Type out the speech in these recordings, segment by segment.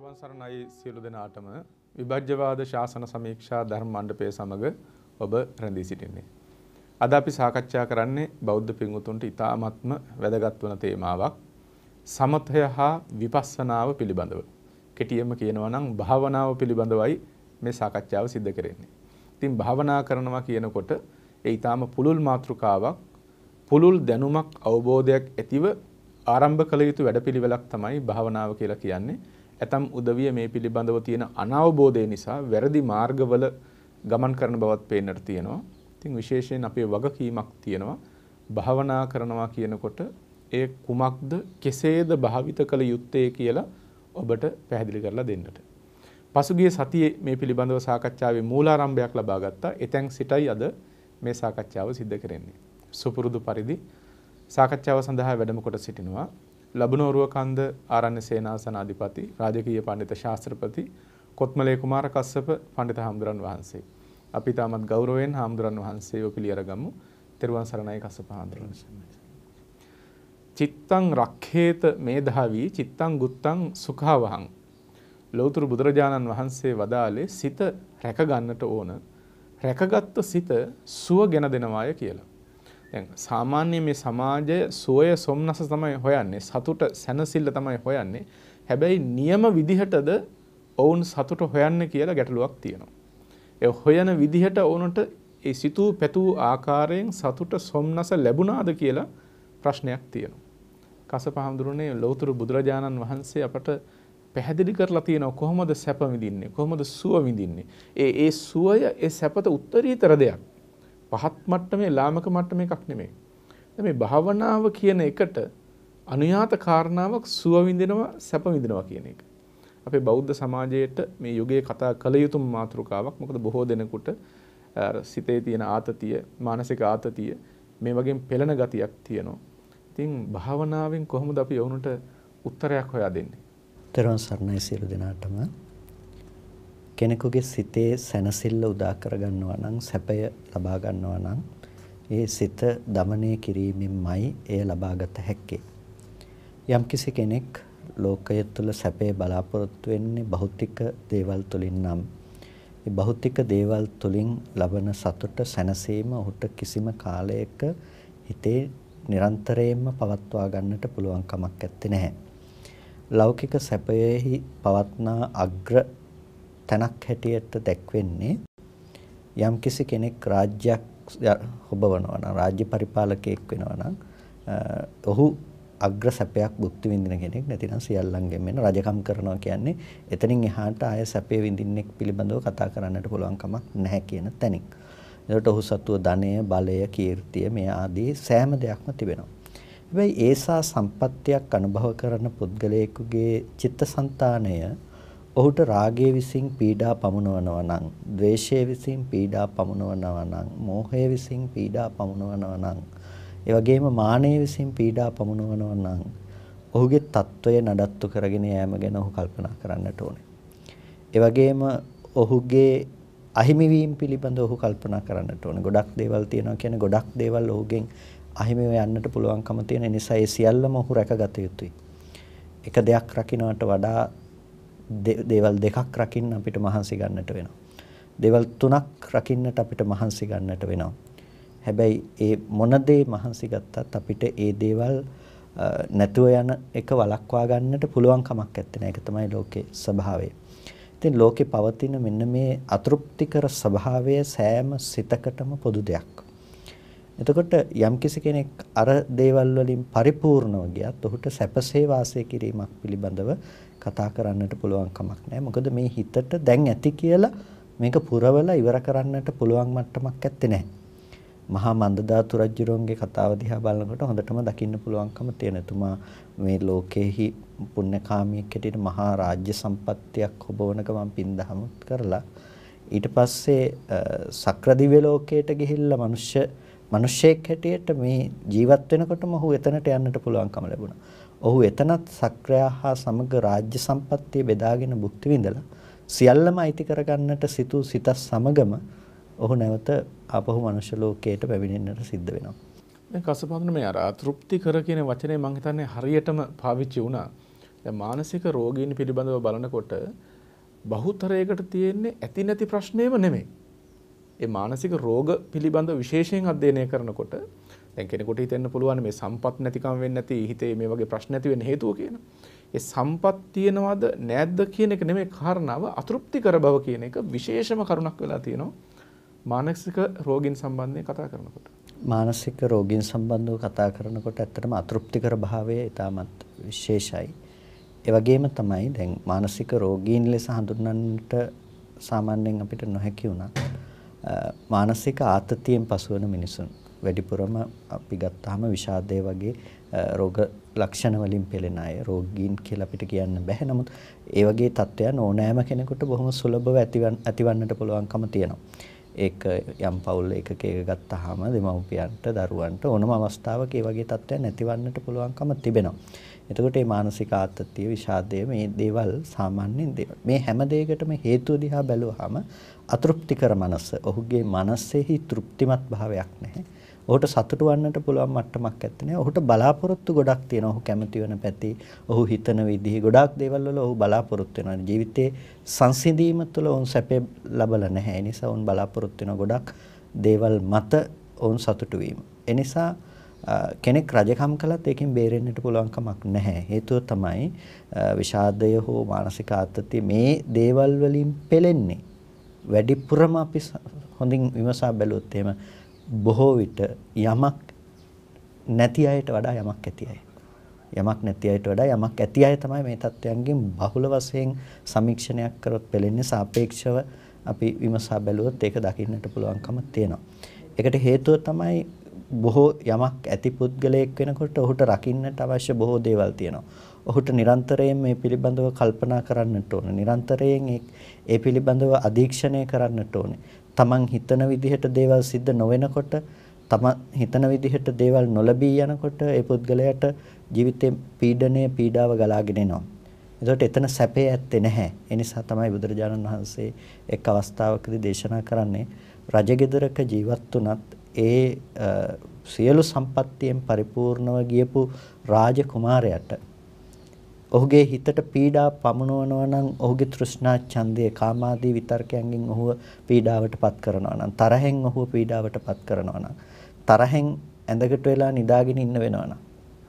තෙරුවන් සරණයි සියලු දෙනාටම විභජ්‍යවාද ශාසන සමීක්ෂා ධර්ම මණ්ඩපය සමග ඔබ රැඳී සිටින්නේ. අද අපි සාකච්ඡා කරන්නේ බෞද්ධ පින්වුතුන්ට ඉතාමත්ම වැදගත් වන තේමාවක් සමතය හා විපස්සනාව පිළිබඳව. කෙටියෙන්ම කියනවා නම් භාවනාව පිළිබඳවයි මේ සාකච්ඡාව සිද්ධ කරන්නේ. ඉතින් භාවනා කරනවා කියනකොට ඒ ඊටාම පුළුල් මාතෘකාවක් පුළුල් දැනුමක් අවබෝධයක් ඇතිව ආරම්භ කළ යුතු වැඩපිළිවෙලක් තමයි භාවනාව කියලා කියන්නේ. ඇතම් උදවිය මේ පිළිබඳව තියෙන අනවබෝධය නිසා වැරදි මාර්ගවල ගමන් කරන බවත් පේන්නට තියෙනවා. ඉතින් විශේෂයෙන් අපේ වගකීමක් තියෙනවා. භාවනා කරනවා කියනකොට ඒ කුමක්ද කෙසේද භාවිත කළ යුත්තේ කියලා ඔබට පැහැදිලි කරලා දෙන්නට. පසුගිය සතියේ මේ පිළිබඳව සාකච්ඡාවේ මූලාරම්භයක් ලබා ගත්තා. එතෙන් සිටයි අද මේ සාකච්ඡාව සිද්ධ කරන්නේ. සුපුරුදු පරිදි සාකච්ඡාව සඳහා වැඩම කොට සිටිනවා ලබනෝරුව කන්ද ආරණ්‍ය සේනාසන අධිපති රාජකීය පඬිත ශාස්ත්‍රපති කොත්මලේ කුමාර කස්සප පඬිත හාමුදුරන් වහන්සේ. අපි තාමත් ගෞරවයෙන් හාමුදුරන් වහන්සේව පිළිඅරගමු. තෙරුවන් සරණයි කස්සප හාමුදුරන්. චිත්තං රක්ඛේත මේධාවී චිත්තං ගුත්තං සුඛවහං ලෞතර බුදුරජාණන් වහන්සේ වදාලේ සිත රැක ගන්නට ඕන රැකගත්තු සිත සුව ගෙන දෙනවාය කියලා. සාමාන්‍ය මේ සමාජය සෝය සොම්නස තමයි හොයන්නේ සතුට සැනසිල්ල තමයි හොයන්නේ හැබැයි නියම විදිහටද ඔවුන් සතුට හොයන්න කියලා ගැටලුවක් තියෙනවා. ඒ හොයන විදිහට ඕනට ඒ සිතූ පැතූ ආකාරයෙන් සතුට සොම්නස ලැබුණාද කියලා ප්‍රශ්නයක් තියෙනවා. කස පහඳුරුනේ ලෞතර බුදුරජාණන් වහන්සේ අපට පැහැදිලි කරලා තියෙනවා කොහොමද සැප විඳින්නේ කොහොමද සුව විඳින්නේ ඒ ඒ සුවය ඒ සැපත උත්තරීතර දෙයක් පහත් මට්ටමේ ලාමක මට්ටම එකක් නෙමෙයි. මේ භාවනාව කියන එකට අනුයාත කාරණාවක් සුව විඳිනවා සැප විඳිනවා කියන එක. අපේ බෞද්ධ සමාජයේට මේ යුගයේ කතා කළ යුතු මාතෘකාවක්. මොකද බොහෝ දෙනෙකුට සිතේ තියෙන ආතතිය, මානසික ආතතිය මේ වගේ පෙළෙන ගතියක් තියෙනවා. ඉතින් භාවනාවෙන් කොහොමද අපි වුණට උත්තරයක් හොයා දෙන්නේ? තරවන් සර්ණයි සියලු දෙනාටම කෙනෙකුගේ සිතේ සැනසෙල්ල උදා කරගන්නවා නම් සැපය ලබා ගන්නවා නම් ඒ සිත দমনය කිරීමෙන්මයි එය ලබාගත හැක්කේ. යම්කිසි කෙනෙක් ලෝකය තුළ සැපේ බලාපොරොත්තු වෙන්නේ භෞතික දේවල් තුලින් නම් ඒ භෞතික දේවල් තුලින් ලබන සතුට සැනසීම ඔහුට කිසිම කාලයක හිතේ නිරන්තරයෙන්ම පවත්වා ගන්නට පුළුවන් කමක් නැත්තේ. ලෞකික සැපයෙහි පවත්නා අග්‍ර තැනක් හැටියට දැක්වෙන්නේ යම්කිසි කෙනෙක් රාජ්‍යයක් හොබවනවා නම් රාජ්‍ය පරිපාලකයෙක් වෙනවා නම් ඔහු අග්‍ර සැපයක් භුක්ති විඳින කෙනෙක් නැතිනම් සියල්ලන්ගෙන් වෙන රජකම් කරනවා කියන්නේ එතනින් එහාට ආය සැපේ විඳින්නෙක් පිළිබඳව කතා කරන්නට පුළුවන් කමක් නැහැ කියන තැනින්. එතකොට ඔහු සතුව ධනය, බලය, කීර්තිය මේ ආදී සෑම දෙයක්ම තිබෙනවා. හැබැයි ඒසා සම්පත්තියක් අනුභව කරන පුද්ගලයෙකුගේ චිත්තසංතානය ඔහුට රාගය විසින් පීඩා පමුණවනවා නම්, ද්වේෂය විසින් පීඩා පමුණවනවා නම්, මෝහය විසින් පීඩා පමුණවනවා නම්, ඒ වගේම මානය විසින් පීඩා පමුණවනවා නම්, ඔහුගේ తত্ত্বය නඩත්තු කරගෙන යෑම ගැන ඔහු කල්පනා කරන්නට ඕනේ. ඒ වගේම ඔහුගේ අහිමිවීම පිළිබඳව ඔහු කල්පනා කරන්නට ඕනේ. ගොඩක් දේවල් තියෙනවා කියන්නේ ගොඩක් දේවල් ඔහුගෙන් අහිමිව යන්නට පුළුවන්කම තියෙන නිසා ඒ සියල්ලම ඔහු රැකගත යුතුයි. එක දෙයක් රකින්නට වඩා දේවල් දෙකක් රකින්න අපිට මහන්සි ගන්නට වෙනවා. දේවල් තුනක් රකින්නට අපිට මහන්සි ගන්නට වෙනවා. හැබැයි ඒ මොන දේ මහන්සි ගත්තත් අපිට ඒ දේවල් නැතුව යන එක වළක්වා ගන්නට පුළුවන් කමක් නැත්තේ නෑ. ඒක තමයි ලෝකේ ස්වභාවය. ඉතින් ලෝකේ පවතින මෙන්න මේ අතෘප්තිකර ස්වභාවය සෑම සිතකටම පොදු දෙයක්. එතකොට යම්කිසි කෙනෙක් අර දේවල් වලින් පරිපූර්ණව ගියත් ඔහුට සැපසේ වාසය කිරීමක් පිළිබඳව කතා කරන්නට පුළුවන් කමක් නැහැ. මොකද මේ හිතට දැන් ඇති කියලා මේක පුරවලා ඉවර කරන්නට පුළුවන් මට්ටමක් ඇත්තේ නැහැ. මහා මන්දදාතු රජුරුවන්ගේ කතාව දිහා බලනකොට හොඳටම දකින්න පුළුවන්කම තියෙන තුමා මේ ලෝකයේහි පුණ්‍යකාමියෙක් හැටියට මහා රාජ්‍ය සම්පත්තියක් හොබවන ගමන් පින්දහම කරලා ඊට පස්සේ සක්‍රදිව්‍ය ලෝකයට ගිහිල්ලා මිනිස්සු මිනිස්සෙක් හැටියට මේ ජීවත් වෙනකොටම ඔහු එතනට යන්නට පුළුවන්කම ලැබුණා. ඔහු එතනත් සක්‍රියා හා සමග රාජ්‍ය සම්පත්තිය බෙදාගෙන භුක්ති විඳලා සියල්ලම අයිති කරගන්නට සිතූ සිතත් සමගම ඔහු නැවත ආපහු මනුෂ්‍ය ලෝකයට පැමිණෙන්නට සිද්ධ වෙනවා. මේ කසපාදුන මේ අර තෘප්ති කර කියන වචනේ මම හිතන්නේ හරියටම පාවිච්චි වුණා. දැන් මානසික රෝගීන් පිළිබඳව බලනකොට බහුතරයකට තියෙන්නේ ඇති නැති ප්‍රශ්නේම නෙමෙයි. ඒ මානසික රෝග පිළිබඳව විශේෂයෙන් අධ්‍යයනය කරනකොට දැන් කෙනෙකුට හිතෙන්න පුළුවන් මේ සම්පත් නැතිකම වෙන්නේ නැති හිතේ මේ වගේ ප්‍රශ්න ඇති වෙන්න හේතුව කියලා. ඒ සම්පත් තියනවද නැද්ද කියන එක නෙමෙයි කාරණාව අතෘප්ති කර බව කියන එක විශේෂම කරුණක් වෙලා තියෙනවා. මානසික රෝගීන් සම්බන්ධයෙන් කතා කරනකොට. මානසික රෝගීන් සම්බන්ධව කතා කරනකොට ඇත්තටම අතෘප්තිකර භාවය ඉතාමත් විශේෂයි. ඒ වගේම තමයි දැන් මානසික රෝගීන් ලෙස හඳුන්වන්නට සාමාන්‍යයෙන් අපිට නොහැකි වුණා. මානසික ආතතියෙන් පසුවන මිනිසුන් වැඩිපුරම අපි ගත්තාම විෂාදය වගේ රෝග ලක්ෂණ වලින් පෙළෙන අය රෝගීන් කියලා අපිට කියන්න බැහැ. නමුත් ඒ වගේ තත්ත්වයන් ඕනෑම කෙනෙකුට බොහොම සුලභව ඇතිවන්නට පුළුවන්කම තියෙනවා. ඒක යම් පවුල් එකක එක ගත්තාම දෙමව්පියන්ට දරුවන්ට ඕනම අවස්ථාවක ඒ වගේ තත්ත්වයන් ඇතිවන්නට පුළුවන්කම තිබෙනවා. එතකොට මේ මානසික ආතතිය, විෂාදය මේ දේවල් සාමාන්‍යයෙන් දේවල්. මේ හැම දෙයකටම හේතුව දිහා බැලුවාම අතෘප්තිකර මනස, ඔහුගේ මනසෙහි තෘප්තිමත් භාවයක් නැහැ. ඔහුට සතුටු වන්නට පුළුවන් මට්ටමක් නැත්තේ. ඔහුට බලාපොරොත්තු ගොඩක් තියෙනවා. ඔහු කැමති වෙන පැති, ඔහු හිතන විදිහ ගොඩක් දේවල් වල ඔහු බලාපොරොත්තු වෙනවා. ජීවිතේ සංසිඳීම තුළ ඔවුන් සැපේ ලබලා නැහැ. ඒ නිසා ඔවුන් බලාපොරොත්තු වෙන ගොඩක් දේවල් මත ඔවුන් සතුටු වීම. ඒ නිසා කෙනෙක් රජකම් කළත් ඒකෙන් බේරෙන්නට පුළුවන් කමක් නැහැ. හේතුව තමයි විෂාදය හෝ මානසික ආතතිය මේ දේවල් වලින් පෙලෙන්නේ. වැඩිපුරම අපි හොඳින් විමසා බැලුවොත් එහෙම බොහෝ විට යමක් නැති අයට වඩා යමක් ඇති අය. යමක් නැති අයට වඩා යමක් ඇති අය තමයි මේ தත්වයන්ගෙන් බහුල වශයෙන් සමීක්ෂණයක් කරොත් පෙළෙන්නේ සාපේක්ෂව අපි විමසා බැලුවොත් ඒක දකින්නට පුළුවන්කම තියෙනවා. ඒකට හේතුව තමයි බොහෝ යමක් ඇති පුද්ගලයෙක් වෙනකොට ඔහුට රකින්නට අවශ්‍ය බොහෝ දේවල් තියෙනවා. ඔහුට නිරන්තරයෙන් මේ පිළිබඳව කල්පනා කරන්නට ඕන. නිරන්තරයෙන් ඒ පිළිබඳව අධීක්ෂණය කරන්නට ඕනේ. තමන් හිතන විදිහට දේවල් සිද්ධ නොවෙනකොට තමන් හිතන විදිහට දේවල් නොලැබී යනකොට ඒ පුද්ගලයාට ජීවිතේ පීඩනය පීඩාව ගලාගෙන එනවා. එතකොට එතන සැපේ ඇත්තේ නැහැ. ඒ නිසා තමයි බුදුරජාණන් වහන්සේ එක් අවස්ථාවකදී දේශනා කරන්නේ රජගෙදරක ජීවත් වුණත් ඒ සියලු සම්පත්තියෙන් පරිපූර්ණව ගියපු රාජකුමාරයාට ඔහුගේ හිතට පීඩා පමුණවනවා නම් ඔහුගේ තෘෂ්ණා ඡන්දය කාමාදී විතර්කයන්ගෙන් ඔහුව පීඩාවටපත් කරනවා නම් තරහෙන් ඔහුව පීඩාවටපත් කරනවා නම් තරහෙන් ඇඳකට වෙලා නිදාගෙන ඉන්න වෙනවා නම්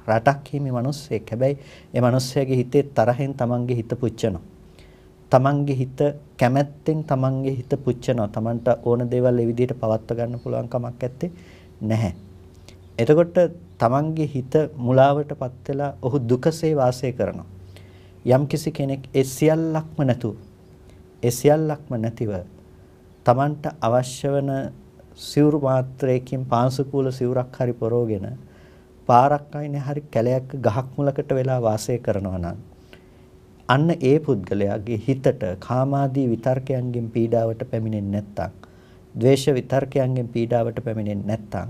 රටක් හිමි මිනිස්සෙක් හැබැයි ඒ මිනිස්සයාගේ හිතේ තරහෙන් තමන්ගේ හිත පුච්චනවා තමන්ගේ හිත කැමැත්තෙන් තමන්ගේ හිත පුච්චනවා තමන්ට ඕන දේවල් ඒ විදිහට පවත්ව ගන්න පුළුවන් කමක් ඇත්තේ නැහැ එතකොට තමන්ගේ හිත මුලාවටපත් වෙලා ඔහු දුකසේ වාසය කරනවා යම්කිසි කෙනෙක් ඒ සියල්ලක්ම නැතු ඒ සියල්ලක්ම නැතිව Tamanට අවශ්‍ය වන සිවුරු මාත්‍රයකින් පාංශුකූල සිවුරක් හරි පොරෝගෙන පාරක් අයිනේ හරි කැලයක් ගහක් මුලකට වෙලා වාසය කරනවා නම් අන්න ඒ පුද්ගලයාගේ හිතට කාමාදී විතර්කයන්ගෙන් පීඩාවට පැමිණෙන්නේ නැත්තම් ද්වේෂ විතර්කයන්ගෙන් පීඩාවට පැමිණෙන්නේ නැත්තම්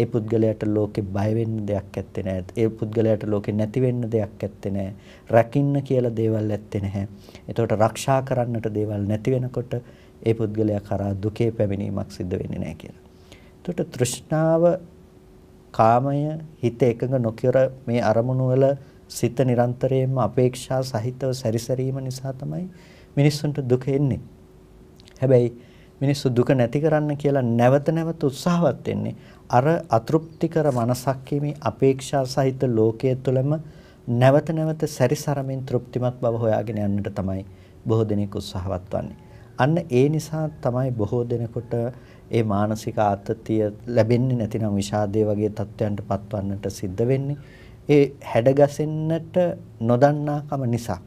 ඒ පුද්ගලයාට ලෝකේ බය වෙන්න දෙයක් ඇත්තේ නැහැ. ඒ පුද්ගලයාට ලෝකේ නැති වෙන්න දෙයක් ඇත්තේ නැහැ. රැකින්න කියලා දේවල් ඇත්තේ නැහැ. එතකොට ආරක්ෂා කරන්නට දේවල් නැති වෙනකොට ඒ පුද්ගලයා කරා දුකේ පැමිණීමක් සිද්ධ වෙන්නේ නැහැ කියලා. එතකොට තෘෂ්ණාව කාමය හිත එකඟ නොකියර මේ අරමුණු වල සිත නිරන්තරයෙන්ම අපේක්ෂා සහිතව සැරිසරීම නිසා තමයි මිනිස්සුන්ට දුක එන්නේ. හැබැයි මිනිස්සු දුක නැති කරන්න කියලා නැවත නැවත උත්සාහවත් වෙන්නේ අර අතෘප්තිකර මනසක් අපේක්ෂා සහිත ලෝකයේ තුලම නැවත නැවත සැරිසරමින් තෘප්තිමත් බව හොයාගෙන යන්නට තමයි බොහෝ දෙනෙක් උත්සාහවත් වන්නේ. අන්න ඒ නිසා තමයි බොහෝ දෙනෙකුට ඒ මානසික ආතතිය ලැබෙන්නේ නැතිනම් විෂාදයේ වගේ තත්ත්වයන්ට පත්වන්නට සිද්ධ වෙන්නේ. ඒ හැඩගැසෙන්නට නොදන්නාකම නිසා.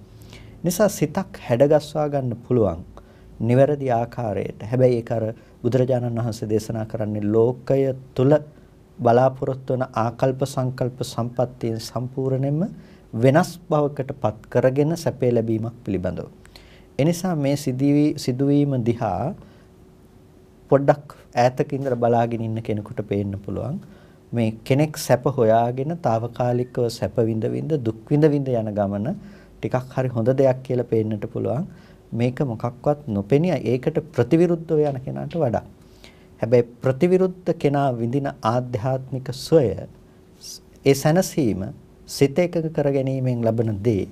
නිසා සිතක් හැඩගස්වා ගන්න පුළුවන්. නිවැරදි ආකාරයට. හැබැයි ඒක අර බුදුරජාණන් වහන්සේ දේශනා කරන්නේ ලෝකය තුල බලාපොරොත්තු වන ආකල්ප සංකල්ප සම්පත්තියෙන් සම්පූර්ණයෙන්ම වෙනස් බවකට පත් කරගෙන සැපේ ලැබීමක් පිළිබඳව. එනිසා මේ සිදුවීම දිහා පොඩ්ඩක් ඈතක ඉඳලා බලාගෙන ඉන්න කෙනෙකුට පේන්න පුළුවන්. මේ කෙනෙක් සැප හොයාගෙන తాවකාලිකව සැප විඳ විඳ දුක් විඳ විඳ යන ගමන ටිකක් හරි හොඳ දෙයක් කියලා පේන්නට පුළුවන්. මේක මොකක්වත් නොපෙනිය ඒකට ප්‍රතිවිරුද්ධව යන කෙනාට වඩා. හැබැයි ප්‍රතිවිරුද්ධ කෙනා විඳින ආධ්‍යාත්මික සොය ඒ සැනසීම සිත එකක කර ගැනීමෙන් ලබන දේ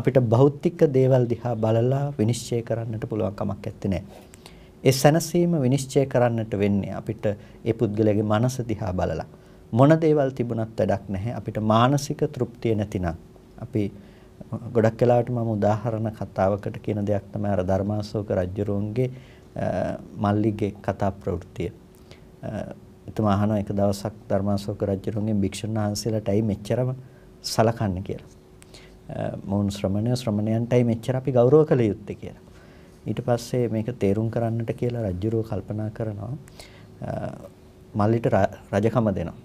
අපිට භෞතික දේවල් දිහා බලලා විනිශ්චය කරන්නට පුළුවන් කමක් නැත්තේ නෑ. ඒ සැනසීම විනිශ්චය කරන්නට වෙන්නේ අපිට ඒ පුද්ගලයාගේ මනස දිහා බලලා. මොන දේවල් තිබුණත් වැඩක් නැහැ අපිට මානසික තෘප්තිය නැතිනම් අපි ගොඩක් වෙලාවට මම උදාහරණ කතාවකට කියන දෙයක් තමයි අර ධර්මාශෝක රජුරුවන්ගේ මල්ලිගේ කතා ප්‍රවෘත්තිය. එතුමා අහනවා එක දවසක් ධර්මාශෝක රජුරුවන්ගේ භික්ෂුන් වහන්සේලාට ඇයි මෙච්චරම සලකන්නේ කියලා. මොවුන් ශ්‍රමණය ශ්‍රමණයන්ටයි මෙච්චර අපි ගෞරව කළ යුත්තේ කියලා. ඊට පස්සේ මේක තේරුම් කරන්නට කියලා රජුරුව කල්පනා කරනවා මල්ලිට රජකම දෙනවා.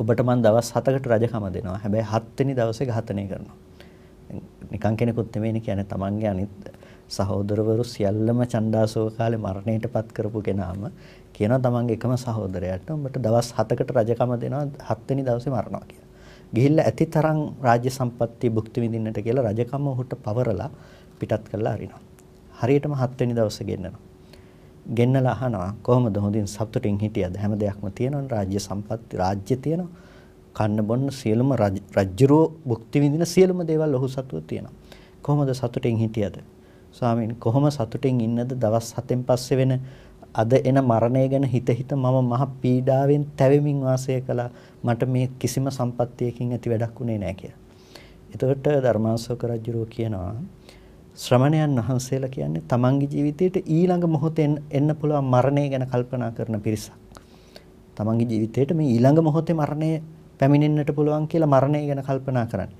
ඔබට මන් දවස් 7කට රජකම දෙනවා. හැබැයි 7 වෙනි දවසේ ඝාතනය කරනවා. නිකන් කෙනෙකුත් නෙමෙයිනේ කියන්නේ තමන්ගේ අනිත් සහෝදරවරු සියල්ලම චණ්ඩාසෝක කාලේ මරණයටපත් කරපු කෙනාම කියනවා තමන්ගේ එකම සහෝදරයාට උඹට දවස් 7කට රජකම දෙනවා 7 වෙනි දවසේ මරනවා කියලා. ගිහිල්ලා ඇති තරම් රාජ්‍ය සම්පත්තිය භුක්ති විඳින්නට කියලා රජකම ඔහුට පවරලා පිටත් කරලා අරිනවා. හරියටම 7 වෙනි දවසේ ගෙන්නනවා. ගෙන්නලා අහනවා කොහොමද හොඳින් සතුටින් හිටියද හැම දෙයක්ම තියෙනවනේ රාජ්‍ය සම්පත් රාජ්‍ය තියෙනවා කන්න බොන්න සියලුම රජ්ජුරෝ භුක්ති විඳින සියලුම දේවල් ඔහු සතුව තියෙනවා කොහොමද සතුටින් හිටියද ස්වාමීන් කොහොම සතුටින් ඉන්නද දවස් 7න් පස්සේ වෙන අද එන මරණය ගැන හිත හිත මම මහ පීඩාවෙන් තැවෙමින් වාසය කළා මට මේ කිසිම සම්පත්තියකින් ඇති වැඩක් උනේ නැහැ කියලා. එතකොට ධර්මාශෝක රජුරෝ කියනවා ශ්‍රමණයන් වහන්සේලා කියන්නේ තමන්ගේ ජීවිතයට ඊළඟ මොහොතෙන් එන්න පුළුවන් මරණය ගැන කල්පනා කරන පිරිසක්. තමන්ගේ ජීවිතයට මේ ඊළඟ මොහොතේ මරණය පැමිණෙන්නට පුළුවන් කියලා මරණය ගැන කල්පනා කරන්න.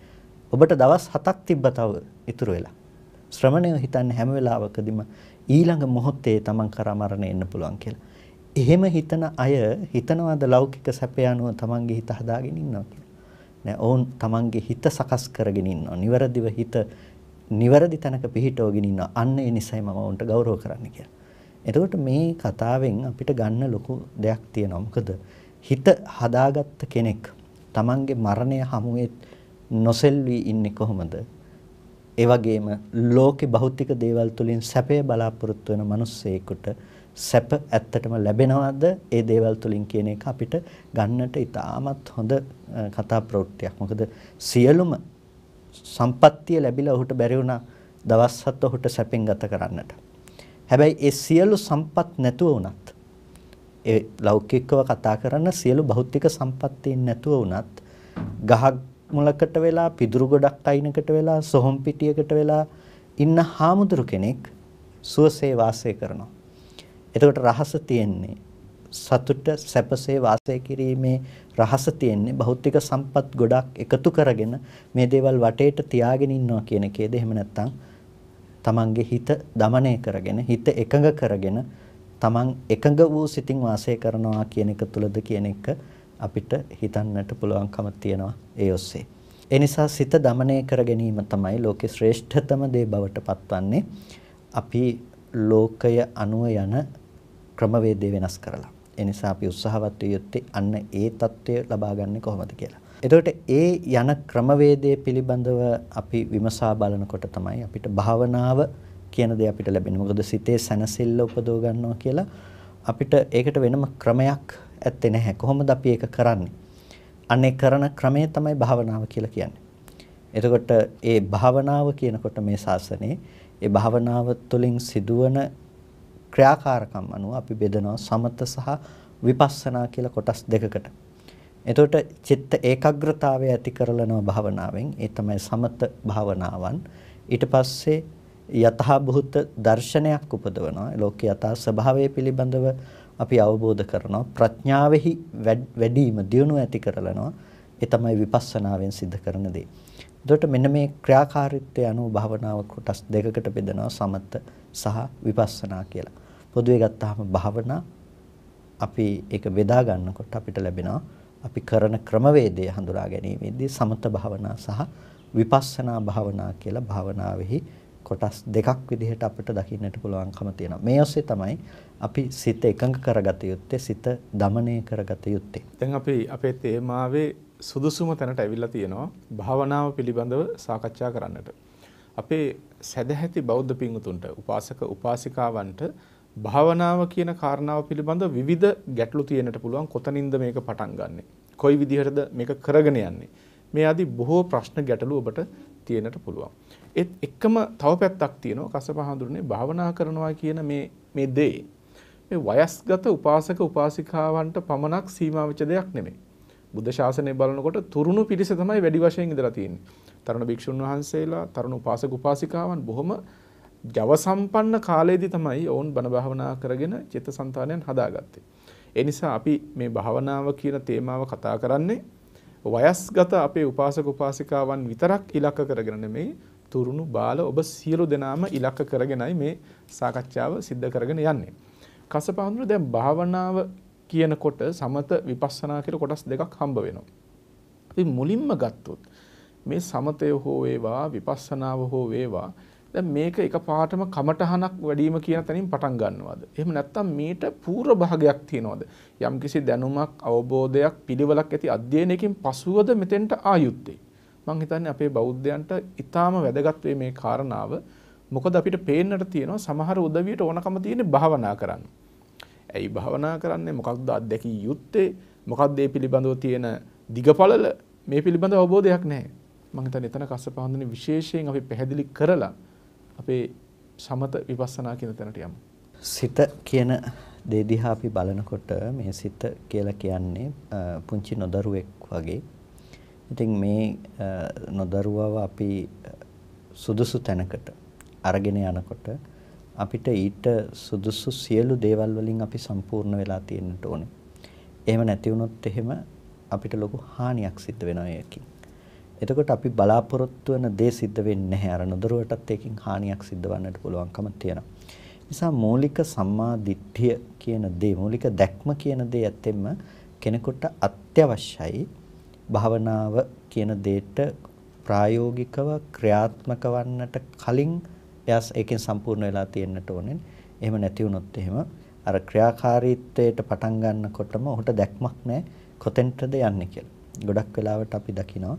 ඔබට දවස් 7ක් තිබ්බ තව ඉතුරු වෙලා. ශ්‍රමණය හිතන්නේ හැම වෙලාවකදීම ඊළඟ මොහොතේ තමන් කරා මරණය එන්න පුළුවන් කියලා. එහෙම හිතන අය හිතනවාද ලෞකික සැපය අනුව තමන්ගේ හිත හදාගෙන ඉන්නවා කියලා. නෑ ඔවුන් තමන්ගේ හිත සකස් කරගෙන ඉන්නවා. නිවැරදිව හිත නිවැරදි තැනක පිහිටවගෙන ඉන්න අන්න ඒ නිසයි මම උන්ට ගෞරව කරන්න කියලා. එතකොට මේ කතාවෙන් අපිට ගන්න ලොකු දෙයක් තියෙනවා. මොකද හිත හදාගත්ත කෙනෙක් Tamange මරණය හමුවේ නොසෙල්වී ඉන්නේ කොහොමද? ඒ වගේම ලෝකේ භෞතික දේවල් තුලින් සැපේ බලාපොරොත්තු වෙන මිනිස්සෙකුට සැප ඇත්තටම ලැබෙනවද ඒ දේවල් තුලින් කියන එක අපිට ගන්නට ඉතාමත් හොඳ කතා ප්‍රවෘත්තියක්. මොකද සියලුම සම්පත්තිය ලැබිලා ඔහුට බැරි වුණා දවස් හත් ඔහුට සැපෙන් ගත කරන්නට. හැබැයි ඒ සියලු සම්පත් නැතුව වුණත් ඒ ලෞකිකව කතා කරන සියලු භෞතික සම්පත්තීන් නැතුව වුණත් ගහක් මුලකට වෙලා පිදුරු ගොඩක් අයිනකට වෙලා සොහොන් පිටියකට වෙලා ඉන්න හාමුදුරු කෙනෙක් සුවසේ වාසය කරනවා. එතකොට රහස තියෙන්නේ සතුට සැපසේ වාසය කිරීමේ රහස තියෙන්නේ භෞතික සම්පත් ගොඩක් එකතු කරගෙන මේ දේවල් වටේට තියාගෙන ඉන්නවා කියන එකේද එහෙම නැත්නම් තමන්ගේ හිත දමණය කරගෙන හිත එකඟ කරගෙන තමන් එකඟ වූ සිතින් වාසය කරනවා කියන එක තුලද කියන එක අපිට හිතන්නට පුළුවන්කම තියෙනවා ඒ ඔස්සේ. ඒ නිසා සිත দমনය කර ගැනීම තමයි ලෝකේ ශ්‍රේෂ්ඨතම දේ බවට පත්වන්නේ. අපි ලෝකය අනුව යන ක්‍රමවේදය වෙනස් කරලා එනිසා අපි උත්සාහවත් විය යුත්තේ අන්න ඒ தত্ত্বය ලබා ගන්න කොහොමද කියලා. එතකොට ඒ යන ක්‍රමවේදයේ පිළිබඳව අපි විමසා බලනකොට තමයි අපිට භාවනාව කියන දේ අපිට ලැබෙන්නේ. මොකද සිතේ සැනසෙල්ල උපදව ගන්නවා කියලා අපිට ඒකට වෙනම ක්‍රමයක් ඇත්තේ නැහැ. කොහොමද අපි ඒක කරන්නේ? අනේ කරන ක්‍රමය තමයි භාවනාව කියලා කියන්නේ. එතකොට ඒ භාවනාව කියනකොට මේ ශාසනයේ ඒ භාවනාව තුළින් සිදුවන ක්‍රියාකාරකම් අනුව අපි බෙදනවා සමත සහ විපස්සනා කියලා කොටස් දෙකකට. එතකොට චිත්ත ඒකාග්‍රතාවය ඇති කරලනවා භාවනාවෙන්. ඒ තමයි සමත භාවනාවන්. ඊට පස්සේ යථාභූත දර්ශනයක් උපදවනවා. ලෝකේ යථා ස්වභාවය පිළිබඳව අපි අවබෝධ කරනවා. ප්‍රඥාවෙහි වැඩිම දියුණුව ඇති කරලනවා. ඒ තමයි විපස්සනාවෙන් සිද්ධ කරන දේ. එතකොට මෙන්න මේ ක්‍රියාකාරීත්වය අනුව භාවනාව කොටස් දෙකකට බෙදනවා සමත සහ විපස්සනා කියලා. පොදුවේ ගත්තාම භාවනා අපි ඒක බෙදා ගන්නකොට අපිට ලැබෙනවා අපි කරන ක්‍රමවේදය හඳුනා ගැනීමේදී සමත භාවනා සහ විපස්සනා භාවනා කියලා භාවනාවේහි කොටස් දෙකක් විදිහට අපිට දකින්නට පුළුවන්කම තියෙනවා. මේ ඔස්සේ තමයි අපි සිත එකඟ කරගත යුත්තේ, සිත দমনය කරගත යුත්තේ. දැන් අපි අපේ තේමාවේ සුදුසුම තැනට ඇවිල්ලා තියෙනවා භාවනාව පිළිබඳව සාකච්ඡා කරන්නට. අපේ සැදැහැති බෞද්ධ පින්වුතුන්ට, උපාසක උපාසිකාවන්ට භාවනාව කියන කාරණාව පිළිබඳ විවිධ ගැටලු තියෙනට පුළුවන් කොතනින්ද මේක පටන් ගන්නෙ කොයි විදිහටද මේක කරගෙන යන්නේ මේ আদি බොහෝ ප්‍රශ්න ගැටලු ඔබට තියෙනට පුළුවන් ඒත් එකම තව පැත්තක් තියෙනවා කසපහඳුරනේ භාවනා කරනවා කියන මේ මේ දේ මේ වයස්ගත උපාසක උපාසිකාවන්ට පමණක් සීමා වෙච්ච දෙයක් නෙමෙයි බුද්ධ ශාසනය බලනකොට තුරුණු පිරිස තමයි වැඩි වශයෙන් ඉඳලා තියෙන්නේ තරුණ භික්ෂුන් වහන්සේලා තරුණ උපාසක උපාසිකාවන් බොහොම ජව සම්පන්න කාලයේදී තමයි ඔවුන් බණ භාවනා කරගෙන චිත්ත સંතානයන් හදාගත්තේ. ඒ නිසා අපි මේ භාවනාව කියන තේමාව කතා කරන්නේ වයස්ගත අපේ උපාසක උපාසිකාවන් විතරක් ඉලක්ක කරගෙන නෙමෙයි තුරුණු බාල ඔබ සියලු දෙනාම ඉලක්ක කරගෙනයි මේ සාකච්ඡාව සිද්ධ කරගෙන යන්නේ. කසපහඳුර දැන් භාවනාව කියනකොට සමත විපස්සනා කියලා කොටස් දෙකක් හම්බ වෙනවා. අපි මුලින්ම ගත්තොත් මේ සමතය හෝ වේවා විපස්සනාව හෝ වේවා දැන් මේක එකපාරටම කමටහනක් වැඩිම කියන තැනින් පටන් ගන්නවද? එහෙම නැත්නම් මේට පූර්ව භාගයක් තියනවද? යම්කිසි දැනුමක්, අවබෝධයක්, පිළිවෙලක් ඇති අධ්‍යයනයකින් පසුවද මෙතෙන්ට ආයුත්තේ. මම හිතන්නේ අපේ බෞද්ධයන්ට ඊටාම වැදගත් මේ කාරණාව. මොකද අපිට පේන්නට තියෙනවා සමහර උදවියට ඕනකම තියෙන භාවනා කරන්න. ඇයි භාවනා කරන්නේ? මොකක්ද අත්දැකිය යුත්තේ? මොකක්ද මේ පිළිබඳව තියෙන දිගපළල? මේ පිළිබඳව අවබෝධයක් නැහැ. මම හිතන්නේ එතන කස්සපහන්දනේ විශේෂයෙන් අපි පැහැදිලි කරලා අපේ සමත විපස්සනා කියන තැනට යමු. සිත කියන දේ දිහා අපි බලනකොට මේ සිත කියලා කියන්නේ පුංචි නොදරුවෙක් වගේ. ඉතින් මේ නොදරුවව අපි සුදුසු තැනකට අරගෙන යනකොට අපිට ඊට සුදුසු සියලු දේවල් වලින් අපි සම්පූර්ණ වෙලා තියෙන්න ඕනේ. එහෙම නැති වුණොත් එහෙම අපිට ලොකු හානියක් සිද්ධ වෙනවා ඒකකින්. එතකොට අපි බලාපොරොත්තු වෙන දේ සිද්ධ වෙන්නේ නැහැ. අර නොදරුවටත් ඒකෙන් හානියක් සිද්ධ වන්නට පුළුවන්කම තියෙනවා. නිසා මූලික සම්මා දිට්ඨිය කියන දේ, මූලික දැක්ම කියන දේ ඇත්තෙම කෙනෙකුට අත්‍යවශ්‍යයි. භාවනාව කියන දේට ප්‍රායෝගිකව ක්‍රියාත්මක වන්නට කලින් එයා ඒකෙන් සම්පූර්ණ වෙලා තියෙන්නට ඕනේ. එහෙම නැති වුණොත් එහෙම අර ක්‍රියාකාරීත්වයට පටන් ගන්නකොටම ඔහුට දැක්මක් නැහැ කොතෙන්ටද යන්නේ කියලා. ගොඩක් වෙලාවට අපි දකිනවා